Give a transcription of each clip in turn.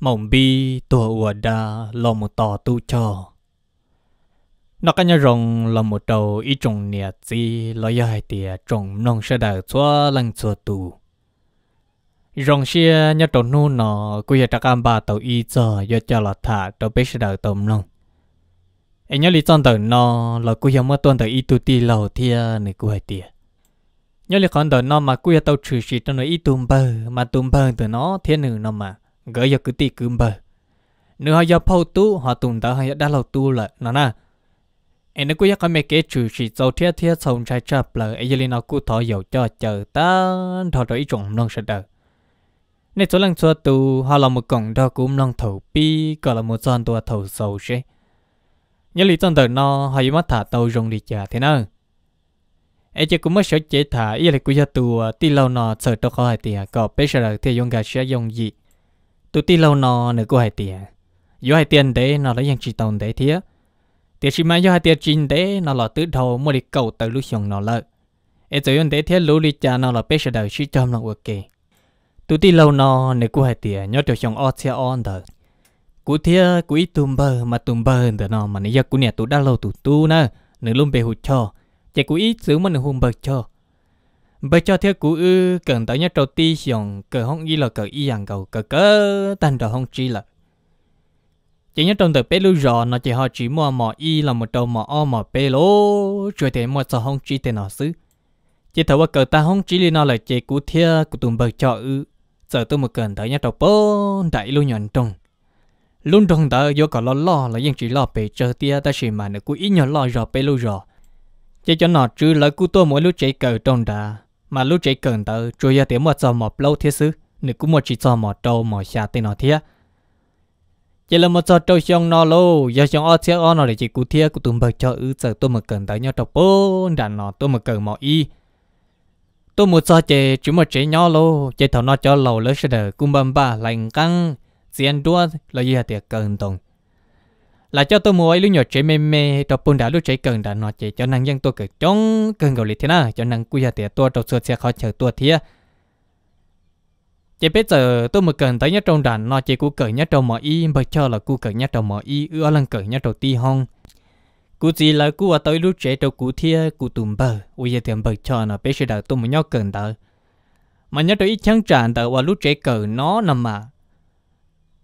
mỏng bi tua ua đa lo một tò tu cho nó cái nhà rồng là một đầu ít trồng nhà gì lo ya hai tìa trồng nông sẽ đào xóa lăng xóa tu rồng xia nhà trồng nu nó cứ giờ trắc ba tàu y giờ giờ cho là thả đầu bế sẽ đào tôm nông anh nhớ lý chọn tàu nó là cứ giờ mất tuần tàu y tu ti lầu thia này cứ hai tìa nhớ lý chọn tàu nó mà cứ giờ tàu trừ xịt tàu nó y tum bơ mà tum bơ từ nó thiên nữ nó mà gỡ giờ cứ tì cứ bờ nếu họ giờ phẫu tu họ tụng đó họ đã lâu tu là nó nè em nó cứ nhắc cái mấy cái chủ chỉ dầu thiết thiết xong trái chập là ấy giờ nó cứ thọ giàu cho chờ ta thọ đó ý trộm lòng sợ đời nên số lần xưa tu họ là một cổng đó cũng lòng thầu pi gọi là một son tua thầu sầu chứ nhớ lý trong đời nó họ chỉ mất thả tàu rồng đi chả thế nào ấy chỉ cũng mới sợ chế thả ý là cứ giờ tu ti lâu nó sợ đâu có hai tiền có bây giờ thì dùng gà sẽ dùng gì tụi ti lâu nó nữa cô hai tiền dù hai tiền đấy nó lấy những chỉ tồn đấy thế tiền chỉ mà dù hai tiền chín đấy nó là tự đầu mua đi cầu tới lúc xong nó lợi ấy rồi anh đấy thế lũ đi cha nó là bây giờ đời chỉ cho nó ok tụi ti lâu nó nữa cô hai tiền nhớ được xong ở xe on đời cú thia cú ít tùm bờ mà tùm bờ để nó mà nãy giờ cú nè tụi đã lâu tụi tu nè nửa luôn bề hụt cho chạy cú ít giữ mà nửa hùng bờ cho bây cho theo cũ ư cần tới nhất trâu ti xong cờ hông y là cờ y hàng cầu cờ cờ tan đầu hông chi là chỉ nhất trong tờ bé lưu rõ nó chỉ họ chỉ mua mỏ y là một đầu mỏ o mỏ bé lô rồi thì mua sao hông chi thế nó xứ chỉ thấu cờ ta hông chi li nó là chỉ cú thia của tùng bờ cho ư giờ tôi một cần tới nhất trâu bố đại lưu nhọn trồng luôn trong tờ do cả lo lo là dân chỉ lo bể chờ tia ta chỉ mà nó cú ít nhỏ lo rõ bé lưu rõ chỉ cho nó chứ là cú tôi mỗi lúc chạy cờ trong đà mà lúc chạy cần tới chú giờ tiếng một giờ một lâu thiết sứ nữ cũng một chỉ giờ một trâu một xa tên nó thiết chỉ là một giờ trâu xong nó lâu, giờ xong ở thiết ở nó để chỉ cụ thiết cụ tụm bờ cho ư giờ tôi mà cần tới nhau trâu bố đàn nó tôi mà cần mỏ y tôi một giờ chỉ chú một chỉ nhỏ lâu chỉ thầu nó cho lâu lớn sẽ đỡ cũng bầm ba lành căng diễn đua là gì hả tiệc cần tổng là cho tôi mua lúc nhỏ chế mê mê cho bún đá lúc chế cần đã nói chế cho năng dân tôi cực chống cần gầu lý thế nào cho năng quy ra tiền tôi đầu xuôi xe khó chờ tôi thế chế bây giờ tôi mới cần tới nhất trong đàn nó chế cú cởi nhất trong mọi y bởi cho là cú cởi nhất trong mọi y ưa lần cởi nhất trong ti hong cú gì là cú ở tới lúc chế đầu cú thia cú tùm bờ ui giờ tiền bởi cho nó bây giờ tôi mới nhau cần tới mà nhớ đầu ít chẳng tràn tới và lúc chế cờ nó nằm mà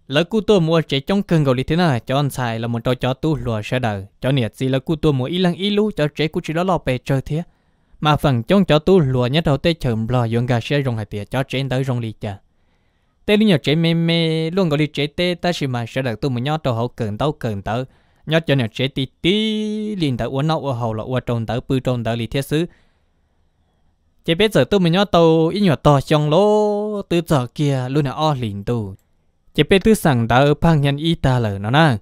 lỡ cú tôi mua chế trong cơn gầu lý thế nào cho anh xài là một trò chó tu lùa sẽ đời cho nhiệt gì là cú tôi mua y lăng y lú cho chế cú chỉ đó lo bề chơi thế mà phần trong chó tu lùa nhất đầu tê chởm lo dùng gà sẽ rong hải tiệt cho chế tới rong lý chờ tê lý nhỏ chế mê mê luôn gọi lý chế tê ta chỉ mà sẽ đời tu mua nhót đầu hậu cần tao cần tao nhót cho nhiệt chế tí tí liền tới uống nóc ở hậu là uốn tròn tao bự tròn tao lý thế xứ chế bây giờ tu mua nhót tàu ít nhỏ to trong lỗ từ giờ kia luôn là o liền tu chỉ biết thứ sẵn ta ở phang nhân y ta lờ nó nè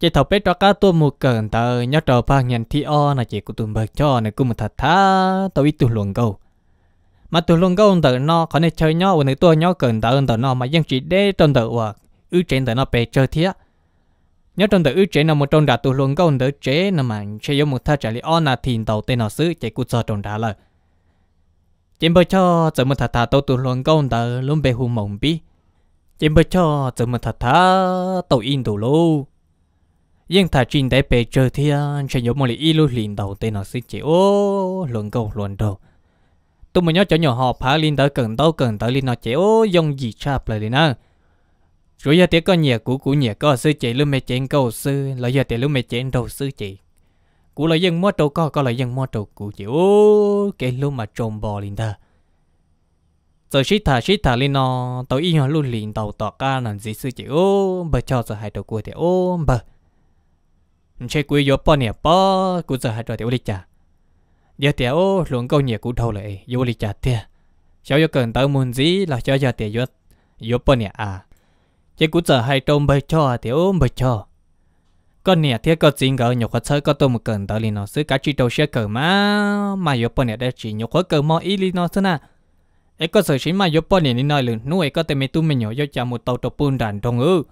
chỉ thầu biết cho cá tua mù cờn ta nhớ trò phang nhân thi o là chỉ của tụi bờ cho này cũng một thật thà tao biết tụi luồng câu mà tụi luồng câu tự nó có nên chơi nhau người tua nhau cờn ta tự nó mà dân chỉ để trong tự hoặc ưu trên tự nó bề chơi thiệt nhớ trong tự ưu chế là một trong đá tụ luồng câu tự chế là mà chơi giống một thà trả lý on là thìn tàu tên nó xứ chạy cụ cho trong đá lời chỉ bởi cho giờ một thà thà tàu tụ luồng câu tự luôn bề hùng mộng bi chỉ mới cho từ mình thật thà tàu in đồ lô nhưng thà trình đại bề chơi thì sẽ nhớ một lý ilu liền đầu tên nó xin chỉ ô luận câu luận đồ tụi mình nhớ cho nhỏ họ phá liền tới cần tao cần tới liền nó chỉ ô dùng gì chạp lại lên à rồi giờ tiếc có nhà cũ cũ nhà có sư chị lúc mẹ chén câu sư lại giờ tiếc lúc mẹ chén đầu sư chị cũ là dân mua trâu co có là dân mua trâu cũ chị ô cái lúc mà trộm bò liền ta rồi xí thà xí thà lên nó tàu y nhau luôn liền tàu tọt ca làm gì sư chỉ ô bờ cho giờ hai đầu cua thì ô bờ chơi cua gió bò nè bò cua giờ hai đầu thì ô lịch chả giờ thì ô luôn câu nhẹ cú đầu lại vô lịch chả thiệt cháu yêu cần tao muốn gì là cháu giờ thì gió gió bò nè à chứ cú giờ hai đầu bờ cho thì ô bờ cho con nè thiệt có chính gỡ nhục hóa chơi có tôi một cần tao liền nó sư cá chi đầu xe cờ má mà gió bò nè đây chỉ nhục hóa cờ mò ý liền nó thế nào ấy có sự sinh mà giúp bọn này nói lừng nuôi có tên mẹ tu mình nhỏ do cha một tàu trộn bùn đàn trong ư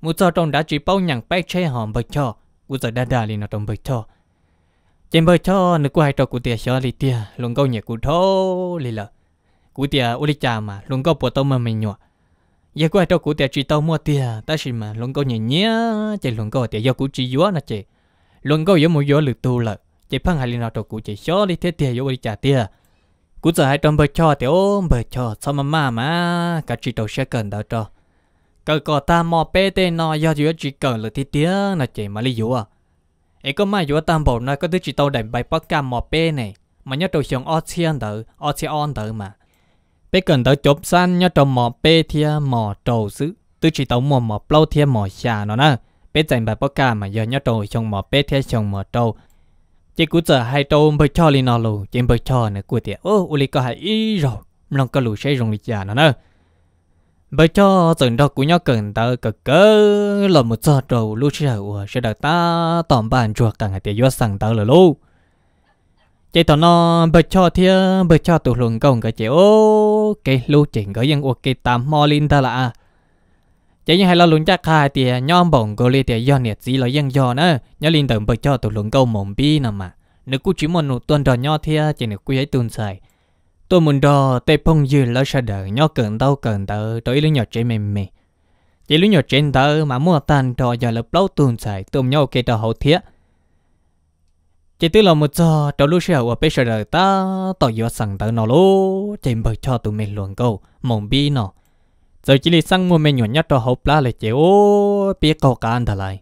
một giờ trong chỉ bao nhàng bé che hòm bờ cho một giờ đa đa liền nó trong bờ cho trên bờ cho nước quay cho cụ tia xóa lì tia luôn câu nhẹ cụ thô lì lợ cụ tia ô lì cha mà luôn câu bộ tàu mà mình nhỏ giờ quay cho cụ tia chỉ tàu mua tia ta chỉ mà luôn câu nhẹ nhẹ chạy luôn câu tia do cụ chỉ dúa nó chạy luôn câu dúa một dúa lử tu lợ chạy phăng hai liền nó trong cụ chạy xóa lì thế tia dúa lì cha tia cú giờ hai trong bờ cho thì ô bờ cho sao mà mà mà cả chỉ đầu sẽ cần đó cho cờ cờ ta mò bê tê nó do giữa chỉ cần là thiết tiếng là chỉ mà lý do à ấy có mai giữa tam bộ nó có thứ chỉ tàu đẩy bài bắc cam mò bê này mà nhớ đầu xuống ocean đỡ ocean đỡ mà bê cần đỡ chụp san nhớ trong mò bê thì mò trầu xứ thứ chỉ tàu mò mò plau thì mò xà nó nè bê dành bài bắc cam mà giờ nhớ đầu xuống mò bê thia xuống mò trầu chỉ cú giờ hai trâu bơi cho lên nó lù chỉ bơi cho nữa cú tiệt ô uli có hai ý rồi lòng có lù sẽ dùng lịch già nó nữa bơi cho từng đó cú nhóc cần tờ cờ cỡ là một giờ trâu lù sẽ hậu sẽ đợi ta tòm bàn chuột càng hai tiệt vô sẵn tờ là luôn, chỉ tao nó bơi cho thia bơi cho tụi luồng công cái chỉ ô cái lù chỉnh cái dân ô cái tam mò linh ta là chỉ như hai là lún chắc khai thì à, nhóm bổng cô li thì à, do nhiệt gì là dân do nữa nhớ linh tưởng bởi cho tụi lún câu mồm bi nè mà nếu cứ chỉ một nụ tuần đò nhau thì à, chỉ nếu cứ ấy tuần xài tôi muốn đò tây phong dư là sợ đỡ nhau cần tao cần tớ tới lúc nhỏ chế mềm mềm chỉ lúc nhỏ trên tớ mà mua tan đò giờ là lâu tuần xài tụm nhau kê đò hậu thiết chỉ tức là một giờ đầu lúc sẹo ở bên sợ đỡ ta tỏ yếu sẵn tớ nó lô chỉ bởi cho tụi mình luận câu mồm bi nọ giờ chỉ là sang mua menu nhất cho hộp lá lại chế ô biết cầu cá ăn lại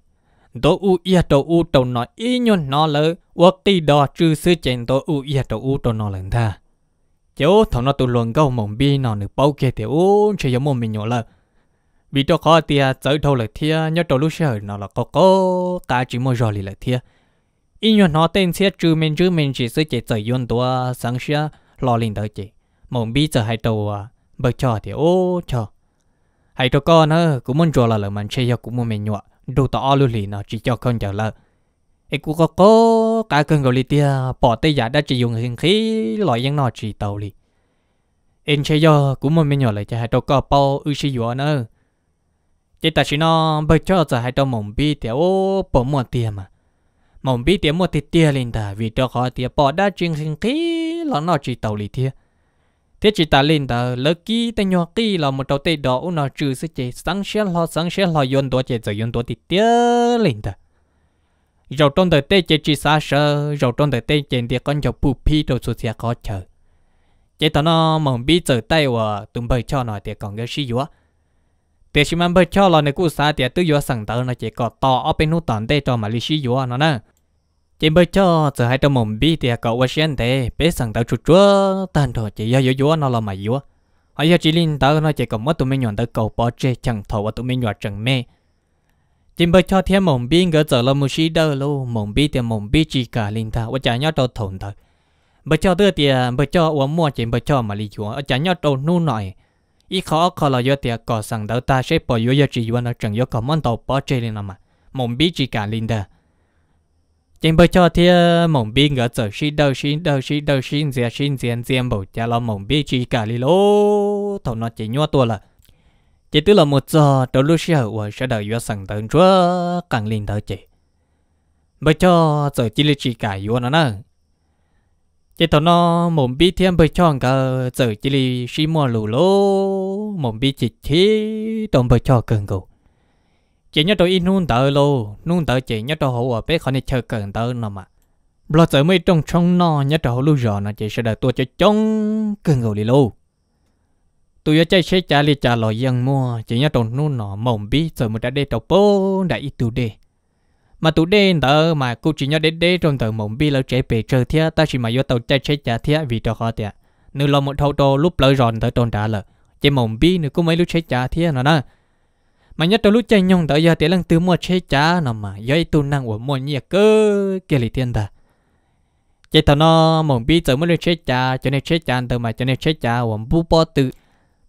đồ u ia đồ u đồ nó ý nhon nó lơ, quốc ti đó trừ sư chèn đồ u ia đồ u đồ nó lần tha ô thằng nó tụ luận câu mộng bi nó nửa bao kia thì ô chơi giống một mình lơ, lỡ vì cho khó tia à, tới đâu lại thia nhất đồ lúc sợ nó là có có cá chỉ mua rồi lại thia ý nhon nó tên xe trừ men trừ men chỉ sư chế tới yon tua sáng xe lo liền tới chị mộng bi giờ hai đầu à bờ cho thì ô cho hay cho con nó cũng muốn cho là lợn mình chơi cho cũng muốn mình nhọ đồ tỏ luôn lì nó chỉ cho con chờ lợn ấy cũng có có cả cơn gọi tia bỏ tay giả đã chỉ dùng hình khí loại những nó chỉ tàu lì em chơi cho cũng muốn mình nhọ lại cho hai cho con bao ư sĩ dùa nữa chỉ ta chỉ nó bây cho giờ hai cho mồm bi tiểu bỏ mua tiền mà mồm bi tiểu mua tiền tiền lên ta vì cho họ tiền bỏ đã chuyện hình khí là nó chỉ tàu lì tiền thế chỉ ta lên tờ lỡ kí tay nhỏ kí là một đầu tay đó nó trừ sẽ chỉ sáng sáng lo sáng sáng lo yon đó chỉ giờ yon đó thì tiếc lên tờ rồi trong đời tê chỉ chỉ xa sơ rồi trong đời tê chỉ thì con cháu bù pi đồ số xe khó chờ chỉ ta nó mong biết giờ tay và tụm bơi cho nó thì còn cái gì vậy thì chỉ mang bơi cho là này cú xa thì tự do sẵn tờ nó chỉ có to ở bên nút tòn tê cho mà lý gì vậy nó nè chỉ mới cho giờ hai trong mồm bi thì cậu qua xem thế bé sang tao chút chúa tan thở chỉ do yếu nó là mày yếu ấy giờ chỉ linh tao nói chỉ còn mất tụi mình nhọn tao cầu bỏ chê chẳng thọ và tụi mình nhọn chẳng mê chỉ mới cho thêm mồm bi ngỡ giờ là một sĩ đơ lâu mồm bi thì mồm bi chỉ cả linh tao và chả nhớ đâu thổn thật bây cho đưa thì bây cho uống mua chỉ bây cho mà lý chúa chả nhớ đâu nu nổi ít khó khó là do thì có sang tao ta sẽ bỏ yếu giờ chỉ yếu nó chẳng yếu còn món tàu bỏ chê lên mà mồm bi chỉ cả linh tao chính bởi cho thì ờ, mộng bi ngỡ trở xin đâu xin đâu xin đâu xin dìa xin dìa dìa bổ cha lo mộng bi chỉ cả lì lô thầu nó chỉ nhua tua là chỉ tức là một giờ đầu lúc sẽ hậu sẽ đợi vô sẵn tận chúa càng linh thở chỉ bởi cho giờ chỉ li chỉ cả vô nó nè chỉ thầu nó mộng bi thêm bởi cho ngỡ giờ chỉ li xin mua lù lô mộng bi chỉ chỉ đồng bởi cho cần cầu chỉ nhớ tôi in nung tờ lô nung tờ chỉ nhớ tôi hậu ở bé khỏi này chờ cần tờ nó mà lo tới mấy trong trong no nhớ tôi hậu lúc giờ nó chỉ sẽ đợi tôi cho chống cần ngầu đi lô tôi ở chơi xe trả li trả lò dân mua chỉ nhớ tôi nung nọ mộng bi rồi một đã đê tàu bố đã ít tuổi đi mà tu đê tờ mà cô chỉ nhớ đê đê trong tờ mộng bi lâu trẻ về chơi thia ta chỉ mà do tàu chơi xe trả thia vì cho khó tiệt nếu lo một thâu to lúc lời ròn tới tôn trả lời chỉ mộng bi nữa cũng mấy lúc xe trả thia nó nè mà nhất trong lúc chạy nhung tới giờ tiếng lần từ mua chế chá nó mà dây tu năng của mua nhiệt cơ kia lì tiền ta chế tao nó mồm bi tới mới chế chá cho nên chế chá từ mà cho nên chế chá của bu bo tự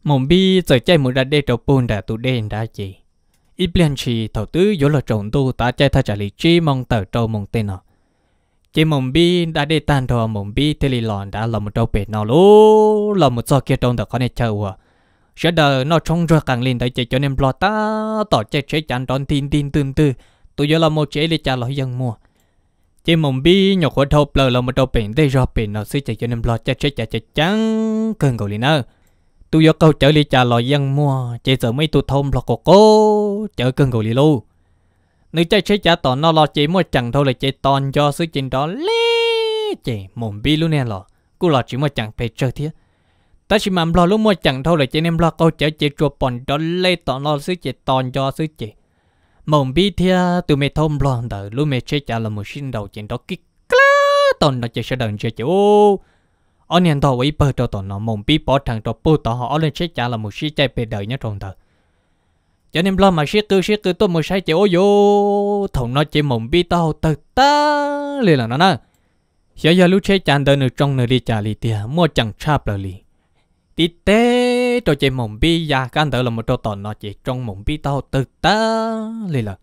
mồm bi tới chơi một ra để trâu bùn đã tụ đen đã chị ít liền chỉ thầu tứ vô là trộn tu ta chạy thay trả lý chi mong tờ trâu mong tên nó chế mồm bi đã để tan thò mồm bi thì lì lòn đã là một trâu bệt nó luôn là một do kia trông được con này chơi sẽ đờ nó trông rồi càng lên tại chạy cho nên lo ta tỏ chạy chạy chán đón tin tin tương tư tôi giờ là một chế để trả lời dân mua chế mồm bi nhọc quá thâu lờ là một đầu biển để rõ biển nó sẽ chạy cho nên lo chạy chạy chạy chạy chán cần cầu liền ơ tôi giờ câu trở lại trả lời dân mua chế sợ mấy tôi thông lo của cô chở cần cầu liền luôn nữ chạy chạy trả tỏ nó lo chế mua chẳng thôi là chế toàn cho sự chuyện đó lê chế mồm bi luôn nè lọ cô lo chỉ mua chẳng phải chơi thiết ta chỉ mầm lo lúc mua chẳng thôi là chị em lo câu chở chị chuột bọn đó lấy tọn lo xứ chị tòn cho xứ chị mộng bi thia từ mày thôn lo đợi lúc mày chơi trả là một sinh đầu chuyện đó kí clá tòn là chị sẽ đợi chơi chú ở nhà thọ ấy bờ cho tòn nó mộng bi bỏ thằng cho bù tỏ họ lên chơi trả là một sinh chạy về đời nhớ trong thờ cho nên lo mà sĩ tư sĩ tư tôi một sai chị ô vô thằng nó chỉ mộng bi tao tơ ta liền là nó nè giờ giờ lúc chơi chán đời nửa trong nửa đi trả lì tiền mua chẳng cha bờ lì tí tế trò chơi mộng bi ya các tử là một trò tòn nó chỉ trong mộng bi tao tự ta lì là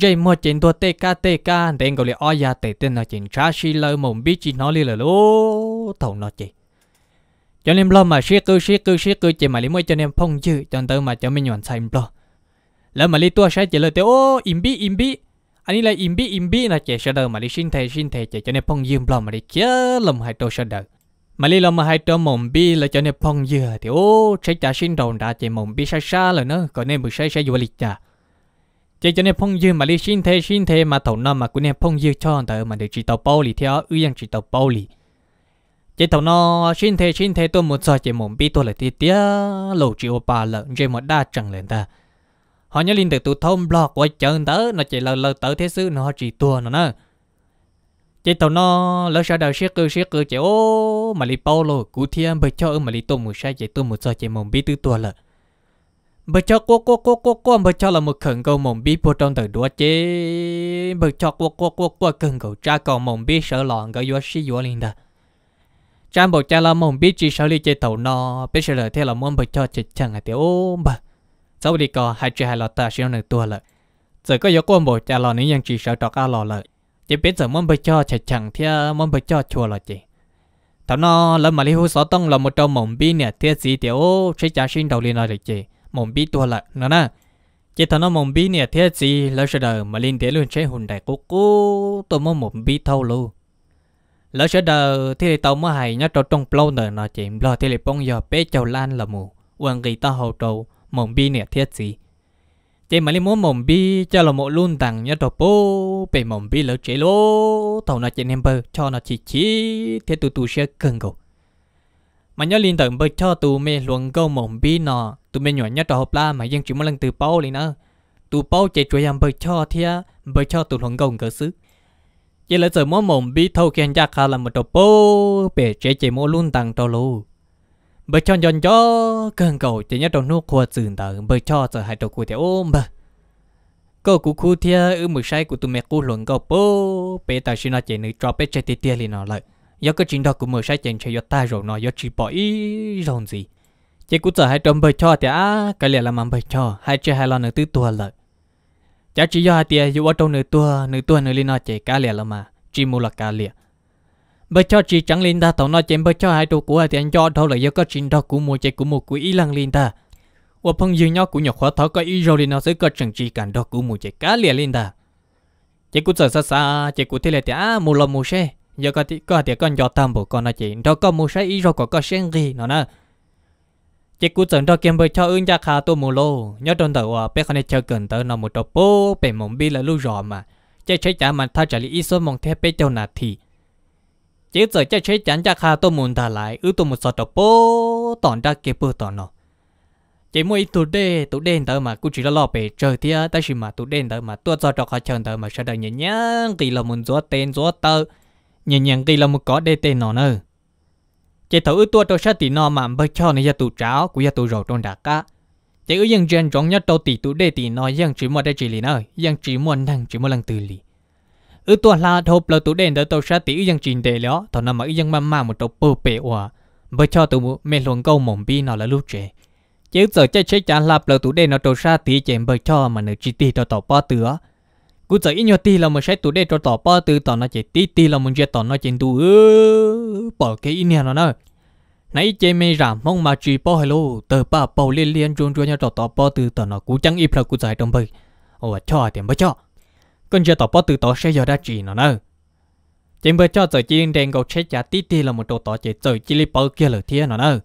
chơi mua chuyện tua tê ca tê ca để anh gọi là oya ya tê tên nó chuyện trá xí lơ mộng bi chỉ nó lì là lô thầu nó chỉ cho nên lo mà xí cư xí cư xí cư chỉ mà lấy mua cho nên phong chữ cho nên mà cho mình nhọn sai lo lỡ mà lấy tua sai chỉ là tê ô im bi im bi anh ấy là im bi im bi là chỉ sợ đời mà lấy xin thể xin thể chỉ cho nên phong dương lo mà lấy kia lầm hai tôi sợ đời mà lý lo mà hai trâu mồm bi là cho nên phong dừa thì ô sẽ trả xin đầu đã chạy mồm bi xa xa rồi nữa còn nên bữa sẽ sẽ du lịch chả chạy cho nên phong dừa mà lý xin thế xin thế mà thầu nó mà cũng nên phong dừa cho anh mà để chỉ tàu bao lì theo ư yang chỉ tàu bao lì chỉ thầu nó xin thế xin thế tôi một giờ chạy mồm bi tôi là tiếc tiếc lầu chỉ ô bà lợn chỉ một đa chẳng lên ta họ nhớ linh từ tụ thông blog của chân tớ nó chạy là lờ tớ thế sự nó chỉ tua nó nữa chỉ tàu nó lỡ sao đào xét cơ xét cơ chỉ ô mà li bao lô cụ thiên bởi cho ừ, mà li tôm một sai chỉ tôm một sao chỉ mồm bí tư tua lợ bởi cho cô cô cô cô cô bởi cho là một khẩn cầu mồm bí bộ trong từ đua chế bởi cho cô cô cô cô cần cầu cha còn mồm bí sợ lòn cái vua sĩ vua liền đó cha bộ cha là mồm bí chỉ sợ li chỉ tàu nó biết sợ là thế là muốn bởi cho chỉ chẳng hạt à tiểu bờ sau đi có hai chỉ hai lọ ta sẽ được tua lợ giờ có yếu quân bộ cha lò chỉ sợ trọc a lọ lợ chỉ biết giờ muốn bây cho chả chẳng thia muốn bây cho chùa là chị tao nó lần mà đi hú sáu tông là một trâu mỏng bi nè thia gì tiểu sẽ trả sinh đầu liền là được chị mỏng bi tua là nó nè chỉ thằng nó mỏng bi nè thia gì lỡ sẽ đời mà lên tiếng luôn sẽ hùn đại cố cố tôi muốn mỏng bi thâu luôn lỡ sẽ đời thì tao mới hay nhớ trâu trong plau nè nó chị lỡ thì lại bông giờ bé châu lan là mù quan kỳ ta hậu trâu mỏng bi nè thia gì chế mà lấy muốn mồm bi cho là một luôn tặng nhớ đồ bố bề mồm bi lỡ chế lô tàu nó chế nem bơ cho nó chỉ chỉ thế tụ tụ sẽ cần cầu mà nhớ liên tưởng bơ cho tụ mê luận câu mồm bi nọ tụ mê nhỏ nhớ đồ hộp la mà dân chỉ muốn lần từ bao liền nữa tụ bao chế chuối em bơ cho thế, bơ cho tụ luận câu cỡ xứ. chế lỡ giờ muốn mồm bi thâu khen ra khá là một đồ bố bề chế chế mua luôn tặng đồ lô bởi cho nhon cho cần cầu chỉ nhớ đầu nuốt khua dừng tờ bởi cho giờ hai đầu cụ theo ôm bờ cô cụ khu thia ư mực say của tụi mẹ cụ luận cầu bố bé ta xin nói chuyện nữ cho bé chơi tiệt tiệt liền nó lại do cái chuyện đó của mực say chuyện chơi do ta rồi nó do chỉ bỏ ý rồi gì chỉ cụ giờ hai trong bởi cho thì á cái liền là mắm bởi cho hai chơi hai lo nữ tứ tuần lại chả chỉ do hai tia dù ở trong nữ tuần nữ tuần nữ liền nói chuyện cái liền là mà chỉ mua là cái liền bởi cho chỉ chẳng linh ta tàu nói chém bởi cho hai đồ của hai tiền cho đâu là do có chuyện đó của mùa chạy của mùa của ý lăng linh ta và phong dương nhau của nhọc khóa thọ có ý rồi thì nó sẽ có chẳng chỉ cản đó của mùa chạy cá liền linh ta chạy của sở xa xa chạy của thế là tiền mùa lò mùa xe giờ có thì có thì con do tam bộ con nó chỉ đâu có mùa xe ý rồi có có xe gì nó nè chỉ của sở đó kiếm bởi cho ứng gia khá tô mùa lô nhớ đơn đầu à bé con này chơi gần tới nó một trò bố bé mồm bi là lưu rò mà chơi trái chả mà thay trả lý ý số mong theo bé châu nà thì chế giờ cho chế chán chắc hà tôi muốn thả lại ư tôi một sọt đầu bố tòn ra kia bơ tòn nó chế mua ít tụ đê tụ đê tớ mà cũng chỉ là lo về trời thì á ta chỉ mà tụ đê tớ mà tôi sọt đầu khó chơi tớ mà sao đời nhẹ nhàng kỳ là muốn gió tên gió tơ nhẹ nhàng kỳ là một có đê tên nó nơ chế thấu ư tôi cho sát tì nó mà bơ cho này giờ tụ cháo của giờ tụ rầu trong đá cá chế ư dân dân trong nhất đầu tì tụ đê tì nó dân chỉ mua đây chỉ lì nữa dân chỉ mua năng chỉ mua lần từ lì ở tuần là thô là tụ đèn tới tàu sát tí dân trình đề đó thằng nào mà dân mâm mà một tàu bơ bể ủa bởi cho tụ mê luồng câu mộng bi nó là lúc trẻ chứ giờ chơi chơi chán lạp là tụ đèn nó tàu sát tí chèm bởi cho mà nửa chỉ tí tàu tàu ba tứa cú giờ ít nhiều tí là mình sẽ tụ đèn tàu tàu ba tứ tàu nó chỉ tí tí là mình sẽ tàu nó chỉ tụ bỏ cái ít nhiều nó nói, nãy chơi mê rảm mong mà chỉ bỏ hello tờ ba bầu liên liên trôn trôn nhau tàu tàu ba tứ tàu nó cú chẳng ít là cú giải đồng bơi ủa cho tiền bơi cho con giờ tao bỏ từ tao sẽ giờ đã chỉ nó nữa chỉ mới cho giờ chỉ đang gấu chết giả tí tí là một đồ tao chỉ giờ chỉ lấy bỏ kia lời thiên nó nữa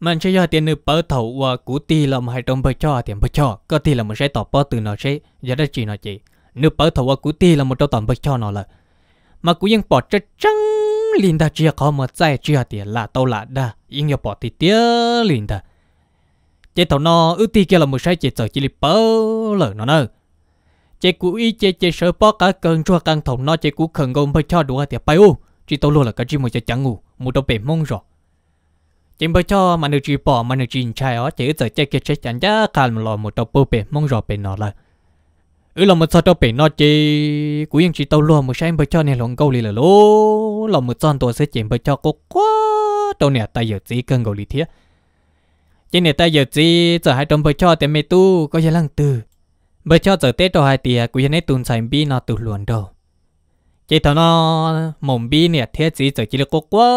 mình sẽ giờ tiền nữ bơ thầu và cú tí là một hai đồng bơ cho tiền bơ cho có tí là một sẽ tao bỏ từ nó sẽ giờ đã chỉ nó chỉ nữ bơ thầu và cú tí là một đồ tao bơ cho nó là mà cú yên bỏ chết chăng linh đã chia khó mà chạy chia tiền là tao là đa yên giờ bỏ tí tiếc linh đã chế tàu nó ưu ti kia là một sai chế giờ chỉ lấy bỏ lỡ nó nữa chế cũ ý chế chế sợ bỏ cả cần cho căn thòng nó chế cũ cần gom phải cho đùa thì bay ô chỉ tao luôn là cái gì mà chế chẳng ngủ một đầu bể mông rồi chế phải cho mà được chỉ bỏ mà được chỉ chạy ó chế giờ chế kia chế chẳng giá khăn một lò một đầu bơ bể mông rồi bể nó là ừ là một sao đầu bể nó chế cú yên chỉ tao luôn một sáng phải cho nên lòng câu lì là lố là một son tôi sẽ chế phải cho cô quá đâu nè tay giờ chỉ cần gầu lì thiết chế này tay giờ chỉ giờ hai đồng phải cho tiền mê tu có giá lăng từ bởi cho giờ tết đồ hai tìa quý nhân ấy tùn sành bi nó tù luồn đồ chỉ thằng nó mồm bi nè thế gì giờ chỉ là cố quá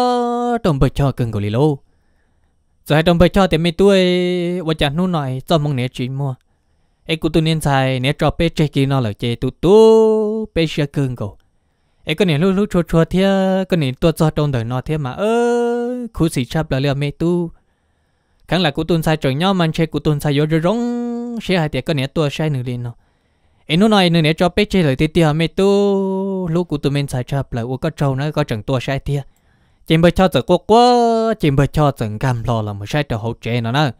đồng bởi cho cưng gửi lì lô giờ hai đồng bởi cho thì mấy tuổi vợ chặt nu nói cho mong nè chuyện mua ấy cụ tụi nên xài nè cho bé chơi kia nó là chơi tu tu, bé chơi cưng gửi ấy cái nè lúc lúc chua chua thế cái nè tuột cho trong đời nó thế mà ơ khu sĩ chắp là liệu mẹ tu khẳng là cụ tuân sai trời nhau mà chơi cụ tuân sai vô rồi rong sẽ hai tiệt có nè tua sai nửa liền nó em nó nói nửa nè cho biết chơi lời tiệt tiệt mày tu lúc của tụi mình xài chập lại uống có trâu nó có chẳng tua sai tiệt chỉ mới cho tận quốc quá chỉ mới cho tận cam lo là một sai tờ hậu trẻ nó nè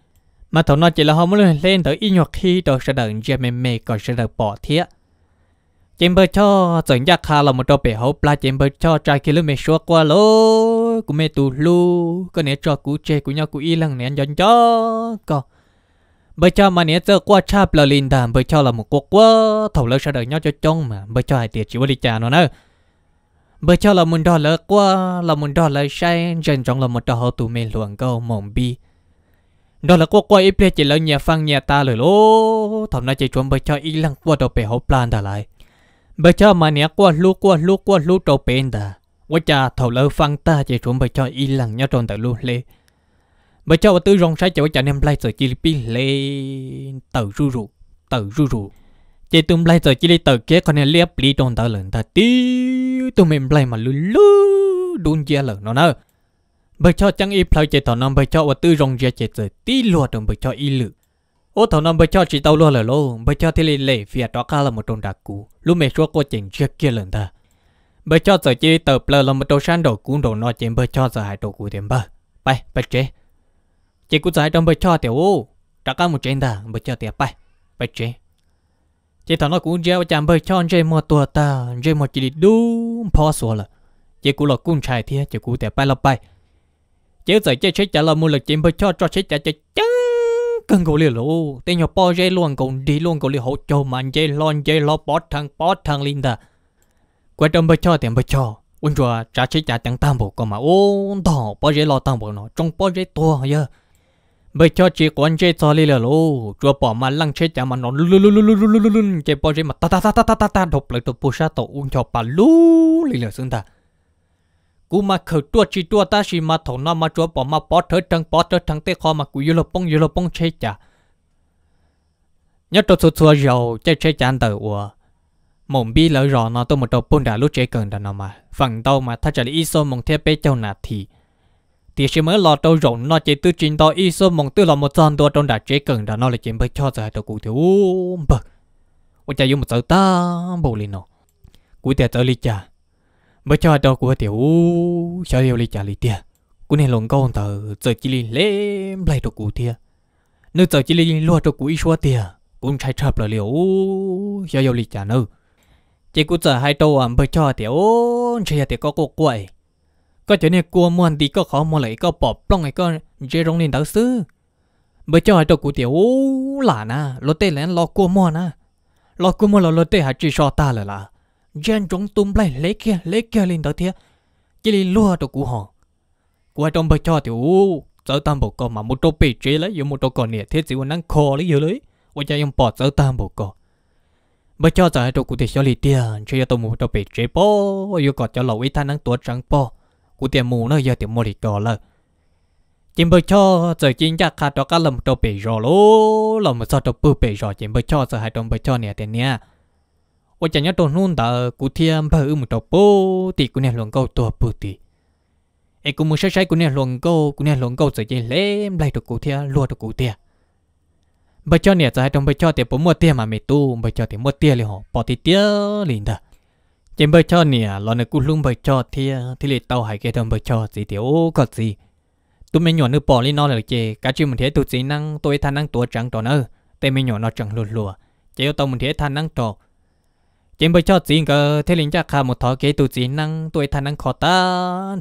mà thằng nó chỉ là không muốn lên tới y nhọc khi tôi sẽ đợi giờ mày mày còn sẽ đợi bỏ tiệt chỉ mới cho tận giác hà là một trò bể hậu là chỉ mới cho trái km số qua lối của mẹ tù lu có nè cho cú chơi của nhau của y lần nè dọn cho còn bởi cho mà nãy giờ qua cha bờ lin đàm bởi cho là một quốc quá thầu lỡ sẽ đợi nhau cho chong mà bởi cho hai tiệt chỉ có đi trả nó nữa bởi cho là muốn đo lỡ quá là muốn đo lỡ sai dần trong là một đo tụ mình luận câu mộng bi đó là quốc qua ít biết chỉ là nhà phăng nhà ta rồi lố thầm nay chỉ chuẩn bởi cho y lăng qua đầu bể hậu plan đã lại bởi cho mà nãy qua lú qua lú qua lú đầu bên đã quá cha thầu lỡ phăng ta chỉ chuẩn bởi cho y lăng nhau tròn tại luôn lê mà cho tư rong sai cho anh em lại từ Philippines bị lên ru ru từ ru ru chỉ tụm lại từ chỉ lấy tàu kia còn lấy bì trong tàu lần ta tiêu tụm em lại mà lú lú đun chia lần nó nè bởi cho chẳng ít phải chỉ thằng nam bởi cho và tư rong ra chỉ từ tí lúa đồng bởi cho ít lự ô thằng nam bởi cho chỉ tàu lúa là lô bởi cho thì lấy lệ phía đó cả là một trong đặc cũ lúc mẹ số cô chỉnh chia kia lần ta bởi cho giờ chỉ từ lơ là một đầu san đồ cũ đồ nó chém bởi cho giờ hai đồ cũ tiền bơ bye bye chế chỉ cũng giải trong bờ cho tiểu ô đã có một chuyện đã bờ cho tiểu bài bài chuyện chỉ thằng nó cũng gieo chạm bờ cho chơi một tuần ta chơi một chỉ đu, phó số là chỉ cũng là cũng trai thiệt chỉ cũng tiểu bài là bài chỉ giải chơi chơi trả là một lực chỉ bờ cho cho chơi trả chơi chăng cần cầu liều lũ tên nhỏ bao chơi luôn cũng đi luôn cầu liều hỗ trợ mạnh chơi lon chơi lo bỏ thằng bỏ thằng linh ta quay trong bờ cho tiền bờ cho quân chúa trả chơi trả chẳng tam bộ còn mà ô đỏ bao chơi lo tam bộ nó trong bao chơi to giờ bây cho chị của anh chơi cho li là lô chúa bỏ mà lăng chơi chả mà nó lu lu lu lu lu chơi bỏ chơi mà ta ta ta ta ta ta ta đọc lại tụ bù sa tụ uống cho bà lú li là xương ta cú mà khởi tua chỉ tua ta chỉ mà thổ nó mà chúa bỏ mà bỏ thở trăng bỏ thở trăng tê kho mà cú yêu lo bông yêu lo bông chơi chả nhớ tôi xua xua giàu chơi chơi chán tử ủa mộng bi lỡ rõ nó tôi một đầu bông đã lúc chế cần đàn nó mà phần đầu mà thay trả lý iso mộng theo bé châu nà thì thì sẽ mới lo tàu rộng nó chỉ tư trình tàu y số mong tư là một dân đô trong đã chế cần đã nó là chuyện bây cho giờ tàu cụ thiếu bờ ôi cha dùng một tàu ta bù liền nó cụ tiệt tàu lì cha bây cho tàu cụ tiểu sao điều lì cha lì tiệt cụ này lồng con tàu giờ chỉ lì lém lấy tàu cụ tiệt nếu giờ chỉ lì lo tàu cụ y số tiệt cũng chạy chập là liệu sao điều lì cha nữa chỉ cụ giờ hai tàu à bây cho tiểu chỉ là tiệt có cô quậy có trở nên cua muôn tí có khó mua lấy có bỏ plong ấy có dễ rong lên đỡ xứ bởi cho hai trâu cụ tiểu là na lo tê lén lo cua mua na lo cua mua là hai chỉ so là là dân trong tung lại lấy kia lấy kia lên đỡ thia chỉ lên lúa trâu cụ họ qua trong bởi cho tiểu sợ tam bộ cò mà một trâu bị chế lấy một trâu cò nè thế chỉ còn năng lấy nhiều lấy qua cho dùng bỏ sợ tam bộ cò bây cho giờ trâu cụ thể cho tiền chơi cho tôi một trâu bị chế po cọt cho lẩu than năng tuột trắng po u tiền mù nó giờ tiền mua thì cỏ lơ chim bơi cho giờ chim chắc khá đó các lồng trâu bể rò lố lồng sao trâu bự bể rò chim bơi cho giờ hai trâu bơi cho nè tiền nha, u chẳng nhớ trâu nôn tờ cụ thiên bơi một trâu bố thì cụ nè luồng câu tua bự thì ấy cũng muốn sai sai cụ nè luồng câu cụ nè luồng câu giờ chim lém lại được cụ thiên lùa được cụ thiên bây cho nè giờ hai trâu bơi cho thì bố mua tiền mà mày tu bây cho thì mua tiền liền họ bỏ liền đó chém bơi cho nè lo nè cú lung bơi cho thì thì lấy tàu hải cái đồng bơi cho gì thì ô có gì tụi mình nhỏ nó bỏ lên nó là chê cá chuyện mình thấy tụi chỉ năng tôi than năng tua trắng đó nữa tay mình nhỏ nó trắng lùn lùa chỉ tàu mình thấy than năng trò chém bơi cho gì cơ thế linh chắc khá một thọ cái tụi chỉ năng tôi than năng khó ta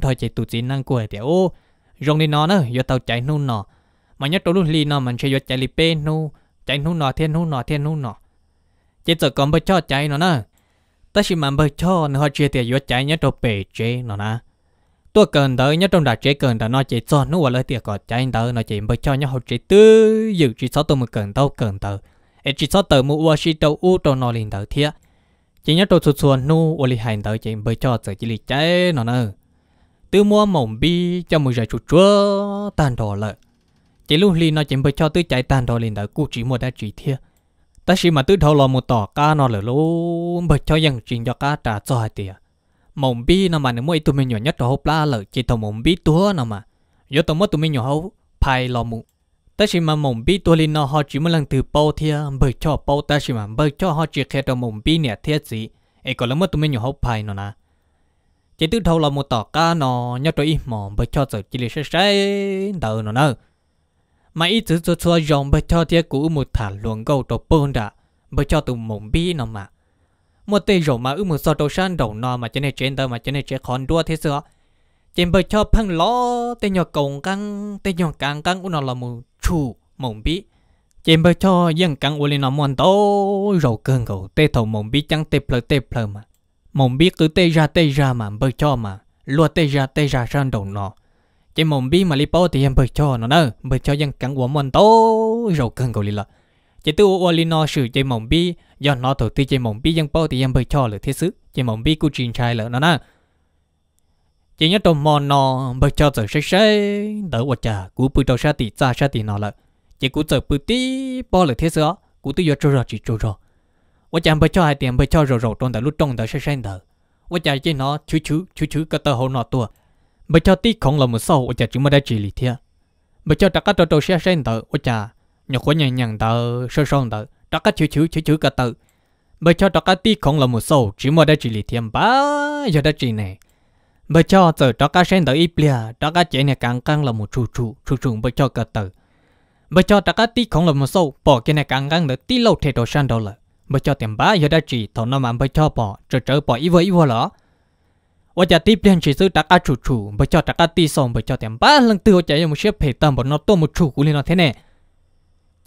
thôi chỉ tụi chỉ năng của thì ô rong đi nó nữa giờ tàu chạy nôn nọ mà nhất tôi lúc li nó mình chơi giờ chạy lì pê nô chạy nôn nọ thiên nôn nọ thiên nôn nọ chỉ sợ còn bơi cho chạy nó nữa ta chỉ mang bơ cho nó họ chia tiền vô trái nhớ trong bể chế nó na tôi cần tới nhớ trong đại chế cần đã nói chỉ cho nó là tiền có trái tới nó chỉ bơ cho nhớ họ chế tư dự chỉ số tôi mà cần tao cần tới e chỉ số tới mua qua chỉ đâu u trong nó liền tới thiệt chỉ nhớ trong suốt suốt nu ở lì hành tới chỉ bơ cho tự chỉ lì trái nó nè tư mua mỏng bi cho một giờ chút chúa tan đỏ lợi chỉ lúc lì nó chỉ bơ cho tư trái tan đỏ liền tới cụ chỉ mua đã chỉ thiệt ta chỉ mà tứ thâu lo một tỏ cá nó lỡ luôn bởi cho rằng chuyện cho cá trả cho hai tiền mộng bi nó mà nếu mỗi tụi mình nhỏ nhất đó hộp la lỡ chỉ thâu mồng bi tua nó mà giờ tao mất tụi mình nhỏ hậu phải lo mụ ta chỉ mà mồng bi tua lên nó họ chỉ một lần từ bao thia bởi cho bao ta chỉ mà bởi cho họ chỉ khe tao mồng bi nè thiệt gì ấy còn là mất tụi mình nhỏ hậu phải nó nà chỉ tứ thâu lo một tỏ cá nó nhất đôi ít mỏng bởi cho giờ chỉ là sai sai đầu nó nữa mà ít thứ cho cho dòng bởi cho tiếc cũ một thả luồng gầu tổ bơn đã bởi cho tụi mồm bi nó mà một tay rổ mà ư một sọ đồ san đầu nọ mà chân này trên tờ mà chân này trên khón đua thế xưa trên bởi cho phăng ló tên nhỏ cổng căng tên nhỏ càng căng u nó là một chủ mộng bi trên bởi cho dân căng u lên nó mòn tố rổ cơn gầu tê thầu mộng bi chẳng tê plơ tê plơ mà mộng bi cứ tê ra tê ra mà bởi cho mà lùa tê ra tê ra san đầu nọ chỉ mồm bi mà li thì em bơi cho nó nè bơi cho dân cắn quả mình to rồi cần cầu li là chỉ tu ô li no sự chỉ mồm bi do nó tổ tư chỉ mồm bi dân po thì em bơi cho lửa thiết sự chỉ mồm bi cu truyền trai là nó nè chỉ nhớ tôm mòn nó bơi cho giờ sấy sấy đỡ quá chả cú bự đầu sa tì sa sa tì nó là chỉ cú giờ bự tí po lửa thiết sự cú tư do trâu rồi chỉ trâu rồi quá chả bơi cho hai tiền bơi cho rồi rồi trong đời lúc trong đời sấy sấy đời quá chả chỉ nó chú chú chú chú cái tờ hồ nó tua bây giờ tí không là một sâu ở chả chúng mà đã chỉ lý thiệt bây cho các trò trò xe xe tờ ở chả nhọc quá nhàng nhàng tờ sơ sơ tờ đã các chữ chữ chữ chữ cả tờ bây cho các tí không là một sâu chỉ mà đã chỉ lý thiệt ba giờ đã chỉ này bây giờ tờ đó các xe tờ ít bia đó các chế này càng càng là một chủ chủ chủ chủ bây giờ cả tờ bây giờ đó các tí không là một sâu bỏ cái này càng càng được tí lâu thế đồ xanh đâu là bây giờ tiền ba giờ đã chỉ thằng nó mà bây giờ bỏ trở trở bỏ ít vừa ít vừa lỏ ว่าจะติเเรียนชีสืตักอาชูชูไปจอดตักอาตีสองไปจอดเต็มบ้านหลังตัวจะยังมม่เชื่อเพจตามบนนอตัวมุชูกุลีนอเท่เนี่ย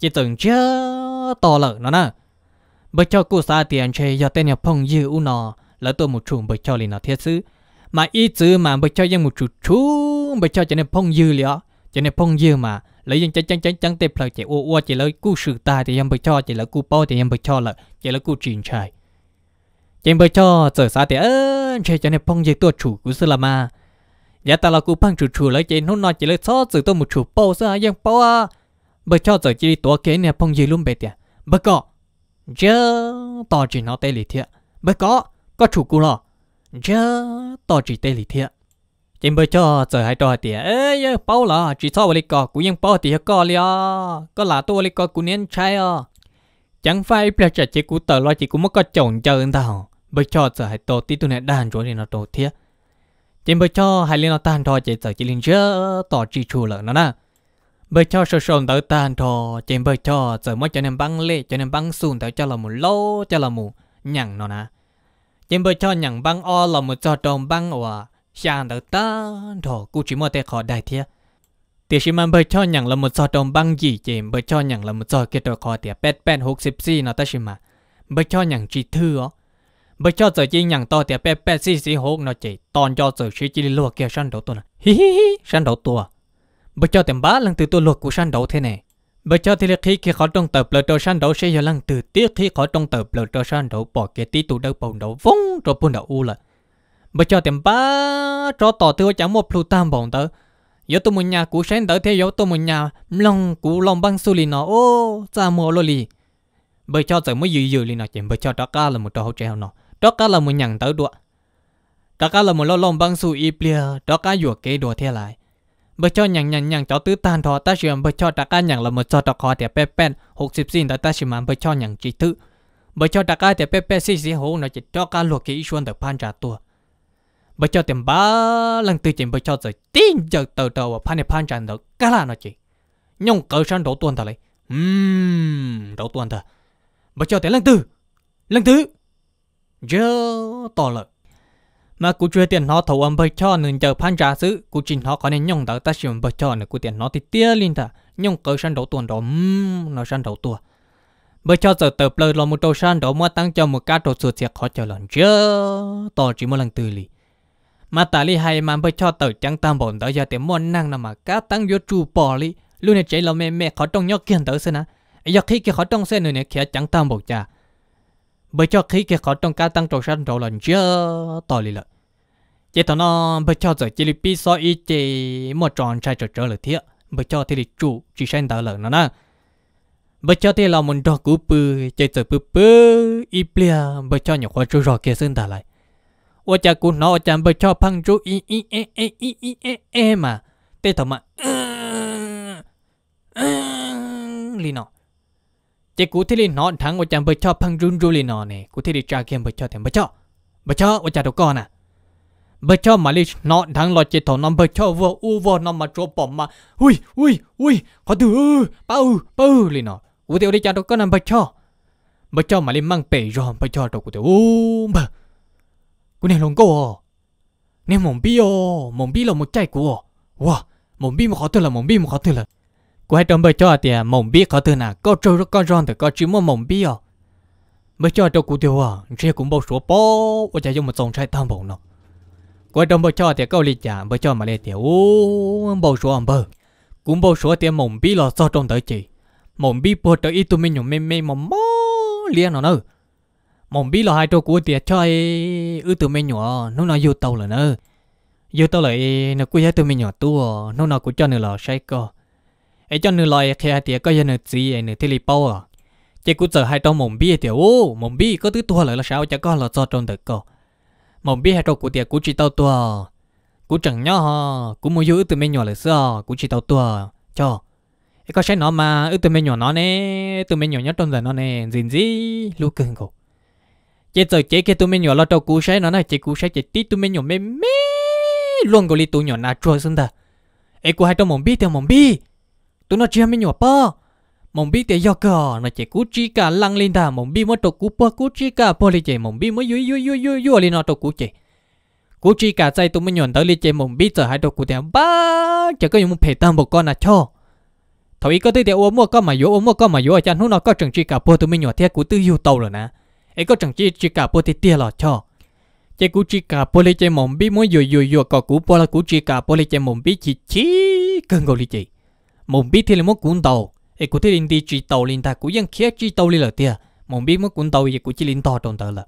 จะตึงเชื่อต่อเลยนะนะไปจอดกูซาเตียนเชยยอดเต้นยพงยือุนอแล้วตัวมุชูไปจอดเียนเอเทซื้อมาอีซื้อมาไปจอดยังมุชูชูไปจอดจะเนี่ยพงยืเลยอ่ะจะเนี่ยพงยืมาแล้วยังจังจังจังจังเต็มเลยจาอ้วนจาแล้วกูสื่อตาจะยังไปจอดจาแล้วกูเป้าจะยังไปจอดเลยจาแล้วกูจีนชาย chim bơi cho giờ xa thì ơ chơi cho nên phong dây tua chủ của sư là mà giá ta là cú phăng chủ chủ lấy chém hôm nọ chỉ lấy xót từ tôi một chủ bao sao dân bao à bơi cho giờ chỉ đi tua kế nè phong dây luôn bệt tiệt bơi có chớ to chỉ nó tê lì thiệt bơi có có chủ cú lo chớ to chỉ tê lì thiệt chim bơi cho giờ hai trò thì ơ dân bao là chỉ so với lịch cò cú dân bao thì có liền có là tôi lịch cò cú nén trai à chẳng phải bây giờ chỉ cú tờ lo chỉ cú mất có chồng chờ tao bởi cho giờ hãy tổ tí tụi này đàn rồi thì nó tổ thiết chỉ bởi cho hãy lên nó tan thò chỉ giờ chỉ lên rỡ tổ chi chu lợn nó nè bởi cho sơ sơn tới tan thò chỉ bởi cho giờ mới cho nên băng lệ cho nên băng sùn tới cho là một lô cho là một nhằng nó nè chỉ bởi cho nhằng băng o là một cho tròn băng ủa sang tới tan thò cú chỉ mới để khỏi đại thiết thì chỉ mang bởi cho nhằng là một cho tròn băng gì chỉ bởi cho nhằng là một cho cái đồ khỏi thì bẹt bẹt hục xịp xì nó ta chỉ mà bởi cho nhằng chỉ thưa bây giờ giờ chỉ nhận to thì bé bé xí xí hố nó chỉ toàn cho giờ xí chỉ lùa kia săn đầu tôi là hi hi hi săn đầu tôi bây giờ tìm bá lần từ tôi lùa của săn đầu thế này bây giờ thì là khi khi khó trong tờ bờ đầu săn đầu sẽ giờ lần từ tiếc khi khó trong tờ bờ đầu săn đầu bỏ cái tí tụ đâu bầu đầu vung rồi buồn đầu u là bây giờ tìm bá cho tỏ tôi chẳng một plu tam bọn tớ giờ tôi muốn nhà của sáng tới theo dấu tôi muốn nhà lòng của lòng băng xu lì nó ô ra mồ lô lì bây giờ giờ mới dự dự lì nó chỉ bây giờ đó ca là một trò hậu treo nó đó cả là một nhàng tới đuổi đó cả là một lo lòng băng su y plia đó cả vừa kế đùa thế lại bởi cho nhàng nhàng nhàng cháu tứ tan thọ ta chỉ bởi cho đã cả nhàng là một cho đó khó để bẹp bẹp hụt xịp xin ta chỉ mà bởi cho nhàng chỉ thứ bởi cho đã cả để bẹp bẹp xì xì hổ nó chỉ cho cả luộc kỹ xuân được phan trả tua bởi cho tiền ba lần tư chuyện bởi cho rồi tin giờ từ đầu và pan để trả được cả là nó chỉ nhung cơ sang đổ tuần thật đấy ừm đổ tuần thật bởi cho tiền lần tư lần thứ dơ to lợ mà cụ chơi tiền nó thầu âm bơi cho nên chờ phan trả sự cụ trình nó có nên nhung đỡ ta xem bơi cho nên cụ tiền nó thì tia linh ta nhung cơ săn đầu tuần đó nó săn đầu tuần bơi cho giờ tờ lời lo một đầu săn đó mua tăng cho một cá đồ sụt thiệt khó chờ lần chưa to chỉ một lần từ lì mà ta li hay mà bơi cho tờ chẳng tam bổn đỡ giờ tiền mua năng là mà cá tăng vô trụ bỏ li luôn này chạy lo mẹ mẹ khó trong nhóc kiên tới xem á giờ khi kia khó trong xem nữa này kia chẳng tam bổn cha bởi cho khi cái khó trong cá tăng trầu sản trầu lần chưa to lì lợ chỉ tao nó bởi cho giờ chỉ lì pi so ít chỉ một tròn trai trở trở là thiệt bởi cho thì lì chủ chỉ sanh tao lợn nó nè bởi cho thì là một đo cú bự chỉ giờ bự bự ít bia bởi cho nhỏ khó chú rõ kia sinh tao lại ô cha cú nó ô cha bởi cho phăng chú ý ý e e e e e e mà tê thằng mà lì nó chỉ cụ thì đi nó thắng ở chẳng bơi cho phăng run run nọ này cụ thì đi trả kiếm bơi cho thằng bơi cho bơi cho ở chả đâu con à bơi cho mà đi nó thắng lo chỉ thổ nó bơi cho vừa u vừa nó mà chỗ bỏ mà ui ui ui có từ bao bao liền nọ cụ tiêu đi chả đâu con làm bơi cho bơi cho mà đi mang bể rồi bơi cho đâu cú tiêu um, bơ cụ này lồng cô nên mông bi ô mồm bi là một chạy cú wow mông bi mà khó thưa là mồm bi mà khó thưa là cô hãy trông bơ cho à thì mộng biết có từ nào có trâu có ron thì có chỉ mua mộng biết à mới cho trâu cụ tiêu à riêng cũng bao số bò và chạy dùng một dòng trai tam bổng nó cô hãy trông bơ cho à thì câu lịch giả bơ cho mà lê thì ô bao số ăn bơ cũng bao số thì mộng biết là do trong tới chị mộng biết bơ tới ít tụi mình nhung mê mê mộng mơ liền nó nữa mộng biết là hai trâu cụ thì cho ai ư mình nhỏ nó nói yêu tàu là nữa yêu tàu lại nó cứ thấy tụi mình nhỏ tu nó nói cũng cho nữa là sai co ai cho nửa lời kia thì có nửa gì ai nửa tili bao à chỉ cứ chờ hai tao mồm bi tiếc ô mồm bi có thứ tua lại là sao chả có là cho trong được cô mồm bi hai tao cụ tiếc cụ chỉ tao tua cụ chẳng nhớ ha cụ mua dữ từ mấy nhỏ lại xưa cụ chỉ tao tua cho ai có sẽ nó mà ư từ mấy nhỏ nó nè từ mấy nhỏ nhất trong giờ nó nè gì gì lu cưng cô chỉ chờ chỉ cái tụi mình nhỏ lo trong cứu sẽ nó này chỉ cứu sẽ chỉ tí tụi mình nhỏ mê mê luôn gọi li tụi nhỏ na trôi xuống ta ai cụ hai tao mồm bi tiếc mồm bi tụi nó chỉ mới nhỏ bơ mong biết để do cờ nó cú chỉ cả lăng lên ta mong mới tụt cú bơ cú chỉ cả bơ lên chỉ mong biết mới vui vui vui vui vui lên nó tụt cú chỉ cú chỉ cả dây tụi mới nhọn tới lên chỉ mong biết giờ hai tụt cú thì ba chỉ có những một phê tam một con là cho thôi có tới để ôm con mà vô ôm con mà vô chẳng hút nó có chừng chỉ cả bơ tụi mới nhỏ thế cú tư yêu rồi nè ấy có chừng chỉ chỉ cả bơ thì tia là cho chế cú chỉ cả bơ lên chỉ mong biết mới vừa vừa vừa có cú bơ là cú chỉ cả bơ lên chỉ mong biết chỉ chỉ cần gọi lên chỉ mong biết thì là mất cuốn tàu ấy cũng thế linh đi chỉ tàu linh ta cũng vẫn kia chỉ tàu linh là tia mong biết mất cuốn tàu ấy cũng chỉ linh to tròn tờ là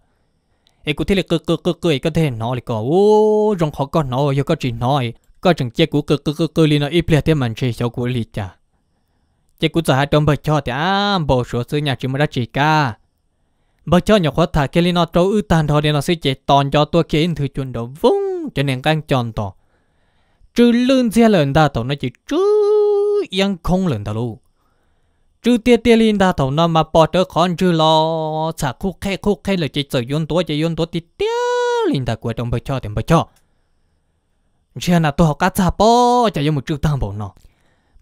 ấy cũng thế là cơ cơ cơ cơ ấy có thể nó là có ô rong khó con nó rồi có chỉ nói có chẳng chia cũng cơ cơ cơ cơ linh nó ít lệ thế mà chỉ cho của linh cha chỉ cũng sợ hai trong bờ cho thì à bộ số sư nhà chỉ mới đã chỉ cả bờ cho nhỏ khó thả cái linh nó trâu ư tàn thôi để nó sẽ chết, toàn cho tôi kia in thứ chuẩn đầu vung cho nên căng tròn to trừ lương xe lần ta tổ nó chỉ trước yên không lần đó luôn chứ tiết linh lên ta thầu nó mà bỏ đỡ con chứ lo xả khu khe khu khe là chỉ sử dụng tuổi chỉ dùng tuổi thì tiết linh ta của trong bờ cho tiền bờ cho chỉ nào tôi học cách xả bò, chỉ dùng một chữ tăng bộ nó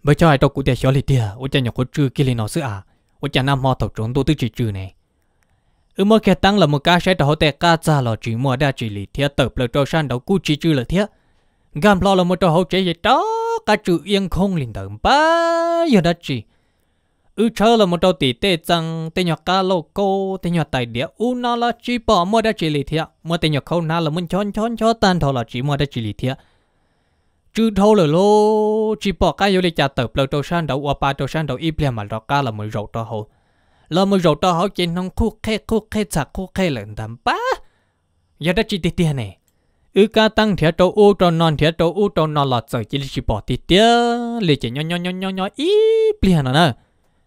bờ cho ai đâu cũng thể xóa lên tiệt ôi chả nhọc có chữ kia lên nó sửa, à ôi chả nam mò thầu trốn tôi tư chỉ chữ này ừ mà kia tăng là một cái sẽ đầu tệ cá cha là chỉ mua đa chỉ lý thiết tập là cho sang đầu cú chỉ chữ là thiết gam lo là một trò hậu chế gì đó ta trừ yên không liền đợm ba giờ đã chỉ ư chờ là một đầu tỷ tê rằng tê nhỏ ca lô cô tê nhỏ tài địa u na là chỉ bỏ mua đã chỉ lì thiệt mua tê nhỏ khâu na là muốn chọn chọn cho tan thọ là chỉ mua đã chỉ lì thiệt chứ thâu là lô chỉ bỏ cái yêu lì chả tập lâu đầu san đầu ba đầu san đầu ít liền mà đó cá là mới rậu to hồ là mới rậu to hồ trên nông khu khe khu khe sạc khu khe lần đầm ba giờ đã chỉ tê tê này ư ca tăng thiệt trâu u trâu non thiệt trâu u trâu non là trời chỉ là chỉ bỏ tí tía lì chỉ nhon nhon nhon nhon nhon ý liền hả nè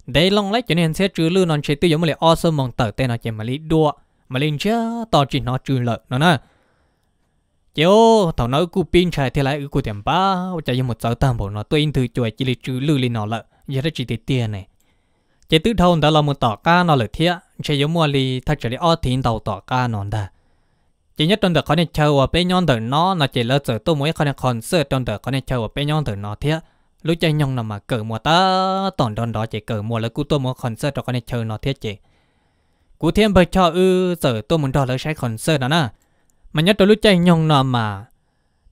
đây long lấy cho nên sẽ trừ lưu non chế tư giống mà lì o sơ mong tờ tên nó chỉ mà lì đua mà lên chứ tao chỉ nó trừ lợi nó nè chiếu thằng nói cú pin chạy thì lại cú tiền ba chạy giống một sáu tam bộ nó tôi in thử chuột chỉ là trừ lưu lì nó lợi giờ đó chỉ tí tía này chế tư thâu đã là một tỏ ca nó lợi thiệt chế giống mua lì thật chỉ là o thìn đầu tỏ ca nó đã chỉ nhất trong đợt có nên chờ và bên nhon đợt nó là chỉ lỡ chờ tôi mới có nên còn sửa trong đợt có nên chờ và bên nhon đợt nó thế lúc chơi nhon là mà cỡ mùa ta tòn đòn đó chỉ cỡ mùa lỡ cú tôi muốn còn sửa cho có nên chờ nó thế chị cú thêm bơi cho ư giờ tôi muốn đòi lỡ sẽ còn sửa đó nè mà nhất trong lúc chơi nhon là mà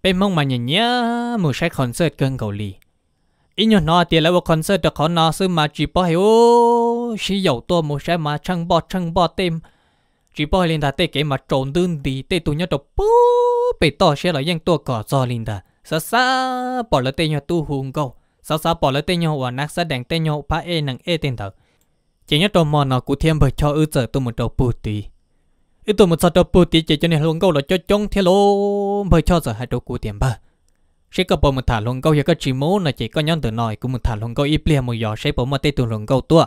bên mong mà nhìn nhé mùa sẽ còn sửa cơn cầu lì ít nhiều nó tiền lỡ còn sửa được còn nó xứ mà chỉ bỏ hiểu sử dụng tôi muốn sẽ mà chẳng bỏ chẳng bỏ tìm chỉ bảo lên ta tê cái mà trộn đơn đi tê tụ nhau đọc bú bị to xe là dân tua cỏ cho lên ta sa sa bỏ lỡ tê nhau tu hùng câu sa sa bỏ lỡ tê nhau và nát sa đèn tê nhau pa e nằng e tên thật chỉ nhớ trộn mòn nó cụ thêm bởi cho ư giờ tôi một đầu bù tí ư tôi một sao đầu bù tí chỉ cho nên luôn câu là cho chống thế lô bởi cho giờ hai đầu cụ tiền bờ sẽ có bộ một thả luôn câu giờ có chỉ mố là chỉ có nhóm từ nòi cũng một thả luôn câu ít liền một giò sẽ bộ một tê tu luôn câu tua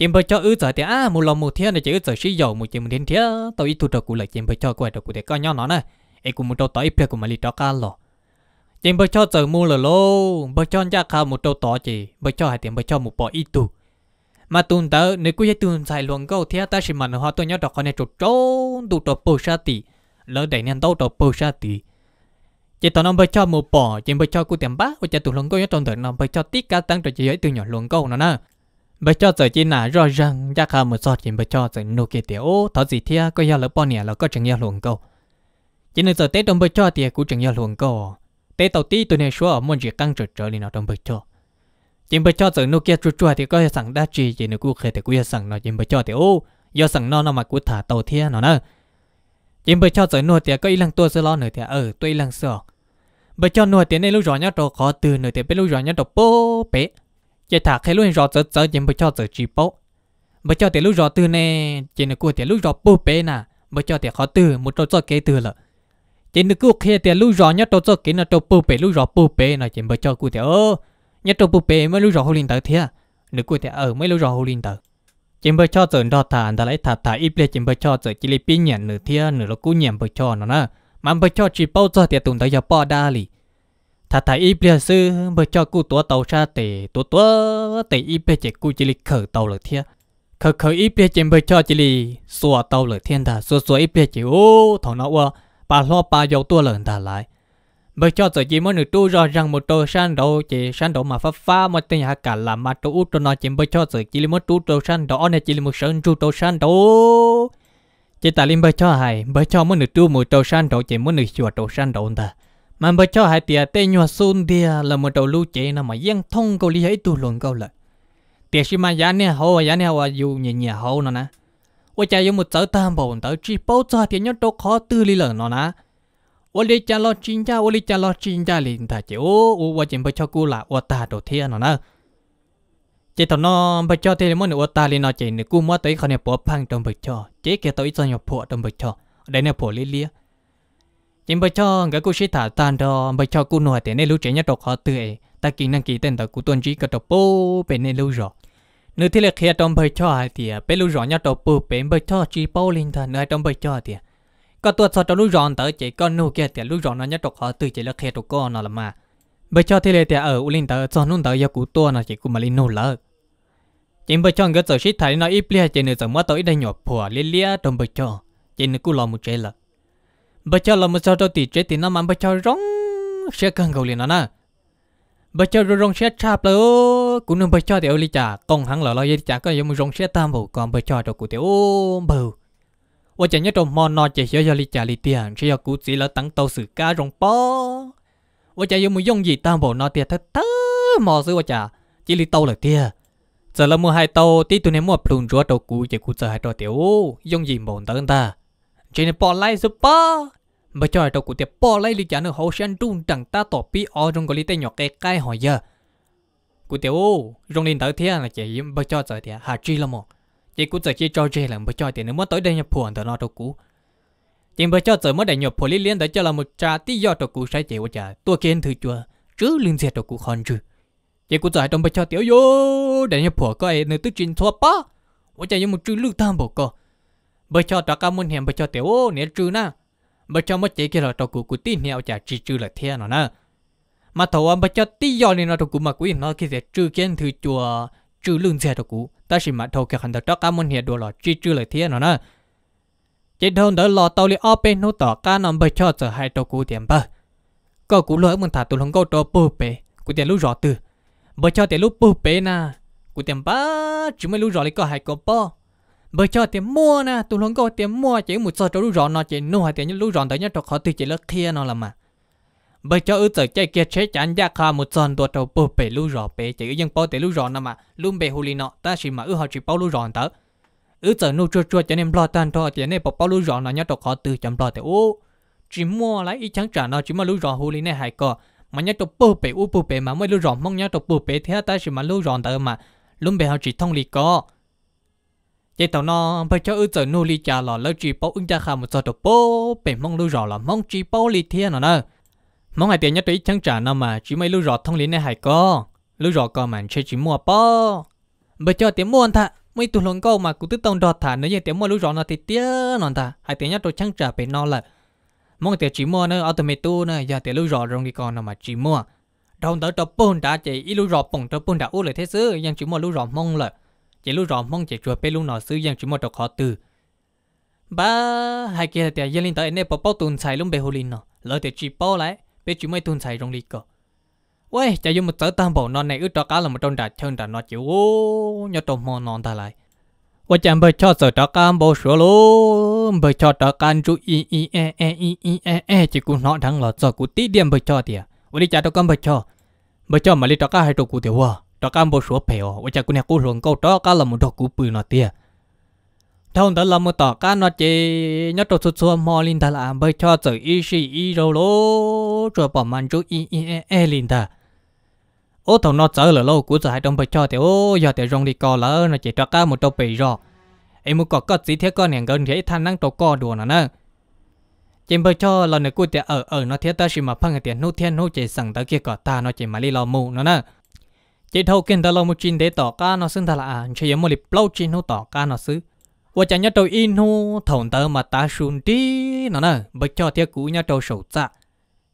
chim bơi cho ư giờ thì à một lòng một thiên này chỉ ư giờ sử dụng một chim thiên thiên tao ít thu được cụ lại chim bơi cho quay được cụ để coi nhau nó này ai cũng một đầu tới phía của mình đó cả lọ chim bơi cho giờ mua là lô bơi cho nhà khao một đầu to chỉ bơi cho hai tiền bơi cho một bò ít tu mà tuần tới nếu cứ tuần xài luồng câu thiên ta sẽ mạnh hóa tôi nhớ đọc con này trộn trốn đủ trộn bồ sa tỷ lỡ để nên tao trộn bồ sa tỷ chỉ tao nó bơi cho một bò chỉ bơi cho cụ tiền bá và chỉ tụi luồng câu nhớ trong đời nó bơi cho tít cá tăng rồi chỉ ấy từ nhỏ luồng câu nó nè bây cho giờ chỉ là rõ ràng chắc là một số chuyện bây cho giờ nô kia tiểu ô thọ gì thia có giờ lỡ bao nè, là có chẳng giờ luồng câu chỉ nên giờ tết đông bây cho thì cũng chẳng giờ luồng câu tết tàu tí tôi nên xóa muốn gì căng trở trở đi nào đông bây cho chỉ bây cho giờ nô kia chua chua thì có sẵn đa chi chỉ nên cũng khề thì cũng sẵn nó chỉ bây cho thì ô do sẵn nó nó mà cũng thả tàu thia nó nè. chỉ bây cho giờ nô thì có ý lăng tôi sẽ lo nữa thì ờ tôi ý lăng sợ bây cho nô thì nên lúc rõ nhất đồ khó từ nữa thì bây lúc rõ nhất đồ bố bé giờ thả khi lúc rõ giờ giờ giờ mới cho giờ chỉ bố mới cho tiền lúc rõ từ nè chỉ nó của tiền lúc rõ bố bé nè mới cho tiền khó từ một trâu cho kế từ lợ chỉ nó của khi tiền lúc rõ nhất trâu cho kế nó trâu bố bé lúc rõ bố bé nè chỉ mới cho của tiền ơ nhất trâu bố bé mới lúc rõ hồ linh tử thế nửa của tiền ở mới lúc rõ hồ linh tử chỉ mới cho giờ đó thả đã lấy thả thả ít lên chỉ mới cho giờ chỉ lấy pin nhận nửa thế nửa là cú nhận mới cho nó nè mà mới cho chỉ bao cho tiền tụng tới giờ bỏ đa lì thà thà y bia sư mới cho cụ tua tàu xa tề tua tua tề y bia chỉ cụ chỉ lịch khởi tàu lửa thiên khởi khởi y bia chỉ mới cho chỉ lịch xua tàu lửa thiên ta xua xua y bia chỉ ô thằng nó qua bà lo bà giàu tua lợn ta lại mới cho giờ chỉ mới nửa tu rồi răng một tô san đồ chỉ san đồ mà phá phá một tên hạ cả là mà tu út cho nó chỉ mới cho giờ chỉ mới tu tô san đồ này chỉ một sơn tu tô san đồ chỉ ta lim mới cho hay mới cho mới nửa tu một tô san đồ chỉ mới nửa chùa tô san đồ ta mà bây cho hai tia tê nhua sun tia là một đầu lưu chế nào mà yên thông câu lý ấy tu luận câu lại tia xí mà giá nè hậu giá nè hoa dù nhẹ nhẹ hậu nó nè ôi cha yêu một tớ tam bầu tớ chỉ bao cho tia nhớ đâu khó tư lý lợn nó nè ôi lý cha lo chín cha ôi lý cha lo chín cha liền ta chỉ ô ô ôi chém bây cho cô là ôi ta đồ thiên nó nè chỉ tao nó bây cho thì mỗi ôi ta liền nó chỉ nè cô mua tới khỏi nè bỏ phăng trong bây cho chế cái tao ít cho nhập bỏ trong bây cho để nè bỏ lý lý nhưng bây cho cái cô sĩ thả tan đó bây cho cô nói thế này lúc trẻ nhất độc họ tươi ta kỹ năng kỹ tên đó của tuân chỉ cái độc bố bên nên lúc rồi nếu thế là khi trong bây cho thì bên lúc rõ nhất độc bố bên bây cho chỉ bao linh thần nơi trong bây cho thì có tuột sau trong lúc rõ tới chỉ có nô kia thì lúc rõ nó nhất độc họ tươi chỉ là khi đọc con nó là mà bây cho thế là thì ở ulin tới cho nôn tới do của tuân là chỉ của mà linh nô lỡ chỉ bây cho người tổ sĩ thấy nó ít lia chỉ nửa giờ mất tới đây nhọ phù lia lia trong bây cho chỉ nửa cú lo một chế lợ bà cho là một sao đâu tỷ chế thì nó mà bà cho rong sẽ cần cầu liền nó nè bà cho rồi rong sẽ chạp là ô cũng nên bà cho thì ô lý trả còn hắn là lo gì trả có giống rong sẽ tam bộ còn bà cho đâu cụ tiểu ô bầu ô chả nhớ trong mòn nọ chỉ cho cho lý trả lý tiền chỉ cho cụ chỉ là tăng tàu sự cá rong po ô chả giống dùng gì tam bộ nó tiền thật tớ mò xứ ô chả chỉ lý tàu là tiền giờ là mua hai tàu tí tụi nên mua plun rúa tàu cụ chỉ cụ giờ hai tàu tiểu dùng gì bổn tớ ta chỉ nên bỏ lại giúp ba, bây giờ đầu cụ tiệp bỏ lại lý giải nữa hậu sinh trung đẳng ta tỏ bi ở trong cái lý tay nhỏ cái cái hỏi giờ cụ tiệp ô rong lên tới thiên là chỉ bây giờ cho giờ thì hà chi là một chỉ cụ giờ chỉ cho chơi là bây giờ thì nếu muốn tới đây nhập phù thì nó đâu cũ chỉ bây cho giờ mới đại nhập phù lý liên tới cho là một trà tí do đầu cụ sai chỉ của trà tôi kiến thử chưa, chứ liên diệt đầu cụ còn chứ chỉ cụ giờ trong bây giờ tiểu vô đại nhập phù có ai nơi tức trình thua bá 我家有木追路单不过。bởi cho tao cảm ơn hiền bởi cho tiểu ô nè trừ na bởi cho mất chế kia là tao cụ cụ tin hiểu chả chỉ trừ là thế nó na mà thầu anh bởi cho tí do nên nó tao cụ mà quý nó khi sẽ trừ kiến thứ chùa trừ lương xe tao cụ ta chỉ mà thầu kia hẳn tao cảm ơn hiền đồ là chỉ trừ là thế nó na chế thôn đó lo tao li ở bên nó tỏ cá nằm bởi cho giờ hai tao cụ tiền bơ có cụ lỡ mình thả tụi lông câu tao bù bể cụ tiền lúc rõ từ bởi cho tiền lúc bù bể na cụ tiền ba chỉ mới lúc rõ li có hai con bao bởi cho tiền mua nè tụi luôn có tiền mua chỉ một số trâu lú nó chỉ nuôi hai tiền lú rọn tới nhất trâu khó tùy chỉ là kia nó là mà bởi cho ư sở chạy kia chế chán giá khá một số đồ trâu bơ bể lú rọ bể chỉ ư dân bao tế lú rọ nè mà luôn bể hù lì nọ ta chỉ mà ư họ chỉ bao lú rọ tớ ư sở nô chua chua cho nên lo tan thôi chỉ nên bỏ bao lú rọ nó nhất chỗ khó từ chấm lo tế ô chỉ mua lấy ít chẳng trả nó chỉ mà lú rọ hù lì nè hại cò mà nhất trâu bơ bể u bơ bể mà mới lú rọ mong nhất trâu bơ bể thế ta chỉ mà lú rọ tớ mà luôn bể họ chỉ thông lì có vậy tàu nó bây cho ư giờ nô li cha lò lỡ chỉ bao ứng trả khà một giờ đồ bố bể mong lưu rõ là mong chỉ bao li thiên nó nè mong hai tiền nhất đấy chẳng trả nó mà chỉ mấy lưu rõ thông lý này hay co, lưu rõ co mà chơi chỉ mua bao bây cho tiền mua anh ta mấy tụi lồng câu mà cũng tức tông đọt thả nếu như tiền mua lưu rõ nó thì tiếc nó ta hai tiền nhất tôi chẳng trả bể nó là mong tiền chỉ mua nữa automate tu nữa giờ tiền lưu rõ rồi đi còn nó mà chỉ mua đồng tới tập bồn đã chỉ ít lưu rõ bồn tập bồn đã u lại thế nhưng chỉ mua lưu rõ mong là chỉ lúc rõ mong chỉ chùa bê lúc nọ sư giang chỉ một đọc họ từ ba hai kia là thì giờ linh tới nè bỏ bỏ tuần xài lúc bề hồ linh nọ lời thì chỉ bỏ lại bê chỉ mới tuần xài rong lì cọ 喂 chả dùng một tớ tam bộ non này ước cho cá là một trong đà chân đà nọ chịu ô nhớ trong mò non ta lại và chẳng bởi cho sở đó cá bộ số luôn bởi cho đó cá chú i i e e i i e e chỉ cú nọ thắng lọt cho cú tí điểm bởi cho thì à vậy chả đó cam bởi cho bởi cho mà lấy đó cá hay đồ cú tiểu hoa à đó các bộ số bèo và chắc cũng nhà cô ruộng câu đó các là một đồ cú bự nó tia thông đó là một tỏ các nó chỉ nhất đồ xuất xuất mò linh ta là bởi cho tự ý sĩ ý rồi lô rồi bỏ màn chú ý ý e e linh ta ô thằng nó chở là lâu cú hai đông bởi cho thì ô giờ thì rong đi co lỡ nọ chỉ cho các một đồ bì rồi em muốn có có gì thế con nàng gần thế than năng tổ co đùa nó nè chém bơi cho lần này cô tiệt ở ở nó thiết ta chỉ mà phăng cái tiền nô thiên nô chỉ sẵn tới kia cả ta nó chỉ mà đi lò mù nó nè chỉ thâu kiến đó là một chuyện để tỏ cá nó xưng thật là chỉ có một lịch lâu chuyện nó tỏ cá nó xứ và chẳng nhớ đầu in nó thổn tơ mà ta xuống đi nó nè bởi cho theo cũ nhớ đầu sầu dạ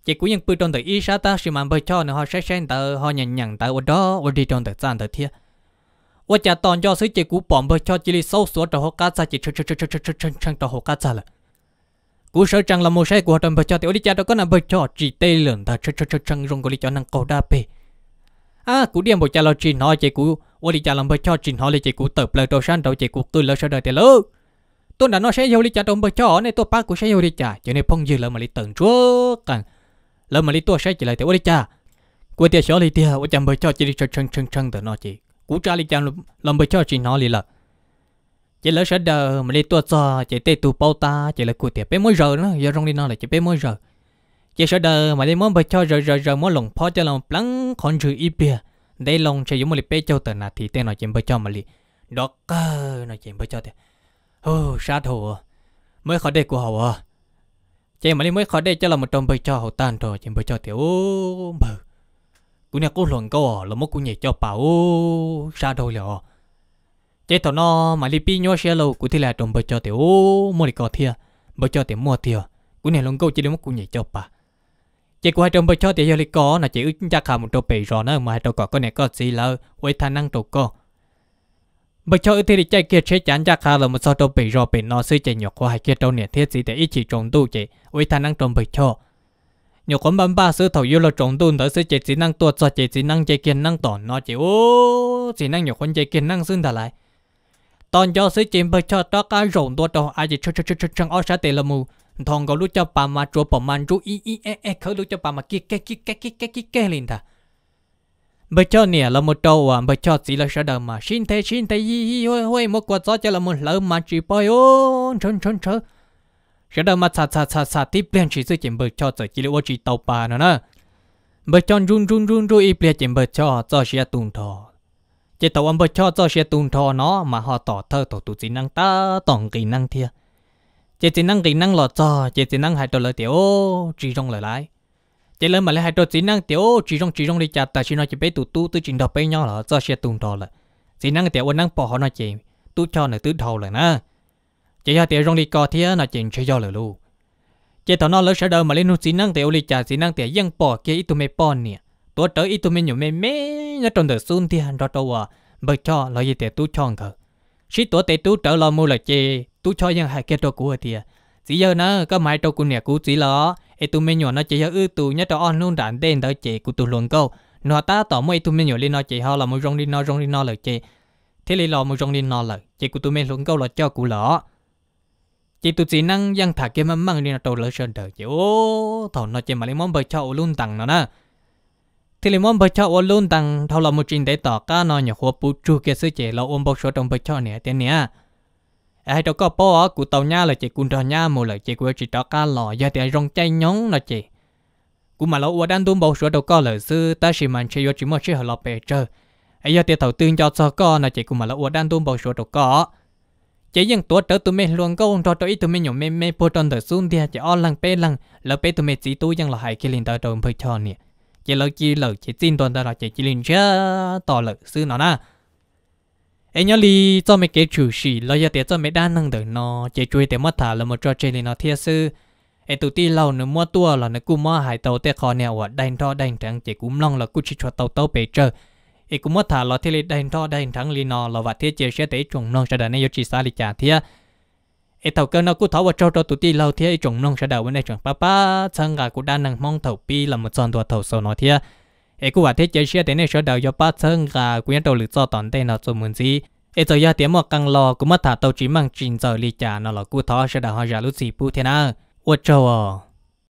chỉ cũ những bữa trong thời ít sao ta xí mà bởi cho nó họ sẽ xem tờ họ nhận nhận tờ ở đó ở đi trong thời gian thời thiệt và chả toàn cho xứ chỉ cũ bọn bởi cho chỉ lấy sâu xuống trong họ cá ra chỉ chân chân chân chân chân chân chân trong họ cá sa là cú sợ chẳng là một sai của họ trong bởi cho thì ở đi chả đó có là bởi cho chỉ tê lợn ta chân chân chân chân rong có đi cho năng cầu đa bề à cú điểm bộ cha lo trình họ chỉ cú ô đi cha làm bơ cho trình họ đi chỉ cú tập lời đồ san đầu chỉ cú tôi lỡ sao đời để lỡ tôi đã nói sẽ yêu đi cha đồng bơ cho này tôi bác cũng sẽ yêu đi cha cho nên phong dư lỡ mà đi tận chúa càng lỡ mà đi tôi sẽ chỉ lại tôi đi cha cú tiệt xóa đi tiệt ô cha bơ cho chỉ đi chân chân chân chân từ nó chỉ cú cha đi cha làm bơ cho trình họ đi lỡ chỉ lỡ sẽ đời mà đi tôi cho chỉ tê tu bao ta chỉ là cú tiệt bé mỗi giờ nữa, giờ rong đi nó là chỉ bé mỗi giờ giờ sợ đời mà đây muốn bơi cho rồi rồi rồi muốn lồng po cho lồng plăng còn trừ ít bia đây lồng chỉ dùng một liệp bê cho tờ nà thì tên nói chuyện bơi cho mà li đó cơ nói chuyện bơi cho thì ô sát hồ mới khỏi đây của họ à chị mà đi mới khỏi đây cho là một trong bơi cho họ tan rồi chuyện bơi cho thì ô bờ cũng nhà cô luận câu à, là mất cô nhảy cho bảo sát thôi liệu chế thằng nó mà đi pi nhau xe lâu cũng thì là trong bơi cho thì ô mua đi có thiệt bơi cho thì mua thiệt cũng này lồng câu chỉ để mất cô nhảy cho bảo chỉ của hai trong bây cho thì giờ có là chỉ ước chắc hàng một trâu bì rồi nữa mà hai trâu có cái này có gì là với thanh năng trâu co bây cho thì chạy kia chế chán chắc hàng là một số trâu bì rồi bì nó sư chạy nhọc qua hai kia trâu này thiết gì để ít chỉ trộn tu chỉ với thanh năng trồng bây cho nhiều con bấm ba sư thầu yêu là trộn tu tới sư chỉ chỉ năng tuột cho chỉ chỉ năng chạy kiên năng tỏ nó chỉ ô chỉ năng nhiều con chạy kiên năng xưng thà lại tòn cho sư chỉ bây cho đó cá rồng tuột đâu ai chỉ chơi chơi chơi chơi chơi ở sát tề là mù thằng có lúc cho bà mà chỗ bà mà chú ý ý e e khởi lúc cho bà mà kia kia kia kia kia kia kia kia liền ta bây giờ nè là một trâu à bây giờ chỉ là sợ đời mà xin thế xin thế yi yi hôi hôi một quả gió cho là một lỡ mà chỉ bơi ô chôn chôn chớ sợ đời mà xả xả xả xả tiếp liền chỉ sự chuyện bây giờ chỉ là ô chỉ tàu bà nữa nè bây giờ run run run run ít liền chuyện bây giờ cho sẽ tùng thọ chỉ tàu ông bây giờ cho sẽ tùng thọ nó mà họ tỏ thơ tỏ tụ chỉ năng ta tỏng kỹ năng thiệt chị chỉ năng kỹ năng lọt cho chị chỉ năng hai trò lời tiểu chỉ rong lời lại chị lớn mà lại hai trò chỉ năng tiểu chỉ rong chỉ rong đi chặt tại chị nói chị bé tụt tu tư trình đọc bé nhau là cho xe tùng trò là chỉ năng tiểu năng bỏ họ nói chị tu cho nữa tứ đầu là na chị hai tiểu rong đi co thì là chị chơi do lời luôn chị thằng nó lỡ sợ đâu mà lên nút chỉ năng tiểu đi chặt chỉ năng tiểu vẫn bỏ kia ít tụi mày bỏ nè tôi tới ít tụi mày nhiều mày mê nhớ trong đời xuân thì hẳn rõ đâu à bởi cho là gì tiểu tu cho ngờ Sĩ tổ tế tú trở lo mua là chê, tú cho dân hai kia trò của thì Chỉ giờ nó có mai trò của nhà cũ chỉ lo, ê tú mới nhỏ nó chỉ giờ ư tú nhớ trò on luôn đàn đen đó chê của tú luôn câu. Nó ta tỏ mê tú mới nhỏ lên nó chê họ là mua rong đi nó rong đi nó là chê. Thế lý lo mua rong đi nó là chê của tú mê luôn câu là cho của lọ. Chị tú chỉ năng dân thả kia mắm măng đi nó trò lỡ sơn đời chê ô, thằng nó chê mà lấy món bơ cho luôn tặng nó nè thì lấy món bơ chọ ô luôn tăng thâu lòng một trình để tỏ cá nó nhỏ khua bù chu kia sư chế lâu ôm bọc số trong bơ cho nè tiền nè ai đâu có bỏ cụ tàu nha là chị cún trò nha một là chị của chỉ tỏ cá lò giờ thì rong chay nhóng là chị cụ mà lâu đang tuôn bọc số đâu có lời sư ta chỉ mình chỉ vô chỉ một chỉ hợp lọ bề chơi ai giờ thì thầu tương cho cho con là chị cụ mà lâu đang tuôn bọc số đâu có chỉ những tuổi trở tụi mình luôn câu cho tôi tụi mình nhổ mê mê bôi tròn tới xuống thì chỉ o lăng bê lăng lỡ bê tụi mình chỉ tôi rằng là hai cái liền tới đầu bơ chọ nè chỉ lỡ chỉ lỡ chỉ tin toàn ta là chỉ chỉ linh chưa tỏ lỡ sư nó na em nhớ li cho mấy cái chủ sĩ lo giờ tiếc cho mấy đa năng được nó chỉ chui tiết mất thả là một trò chơi linh nó thiệt sư em tụt ti lâu nữa mua tua là nó cũng mua hải tàu tiết khó nèo ở đành thọ đành trắng chỉ cũng long là cũng chỉ cho tàu tàu bể trời em cũng mất thả là thiệt linh đành thọ đành trắng linh nó là và thiết chỉ sẽ tới trùng non sẽ đàn này chỉ xa lịch trả thiệt ai tàu cơ nó cứ tháo vào trâu trâu tụi ti lâu thì ai trồng nông sẽ đầu bên đây trồng papa sang gà cũng đang nằm mong thầu pi là một tròn đùa thầu sầu nó thì ai cứ bảo thế chơi xe đến đây sẽ đào do ba sang gà cũng đầu lựa cho toàn đây nó cho mình gì ai tàu giờ tiếng một căng lò cũng mất thả tàu chỉ mang trình giờ lì trả nó là cứ tháo sẽ đào hoa giả lúc gì pu thế nào ôi trời à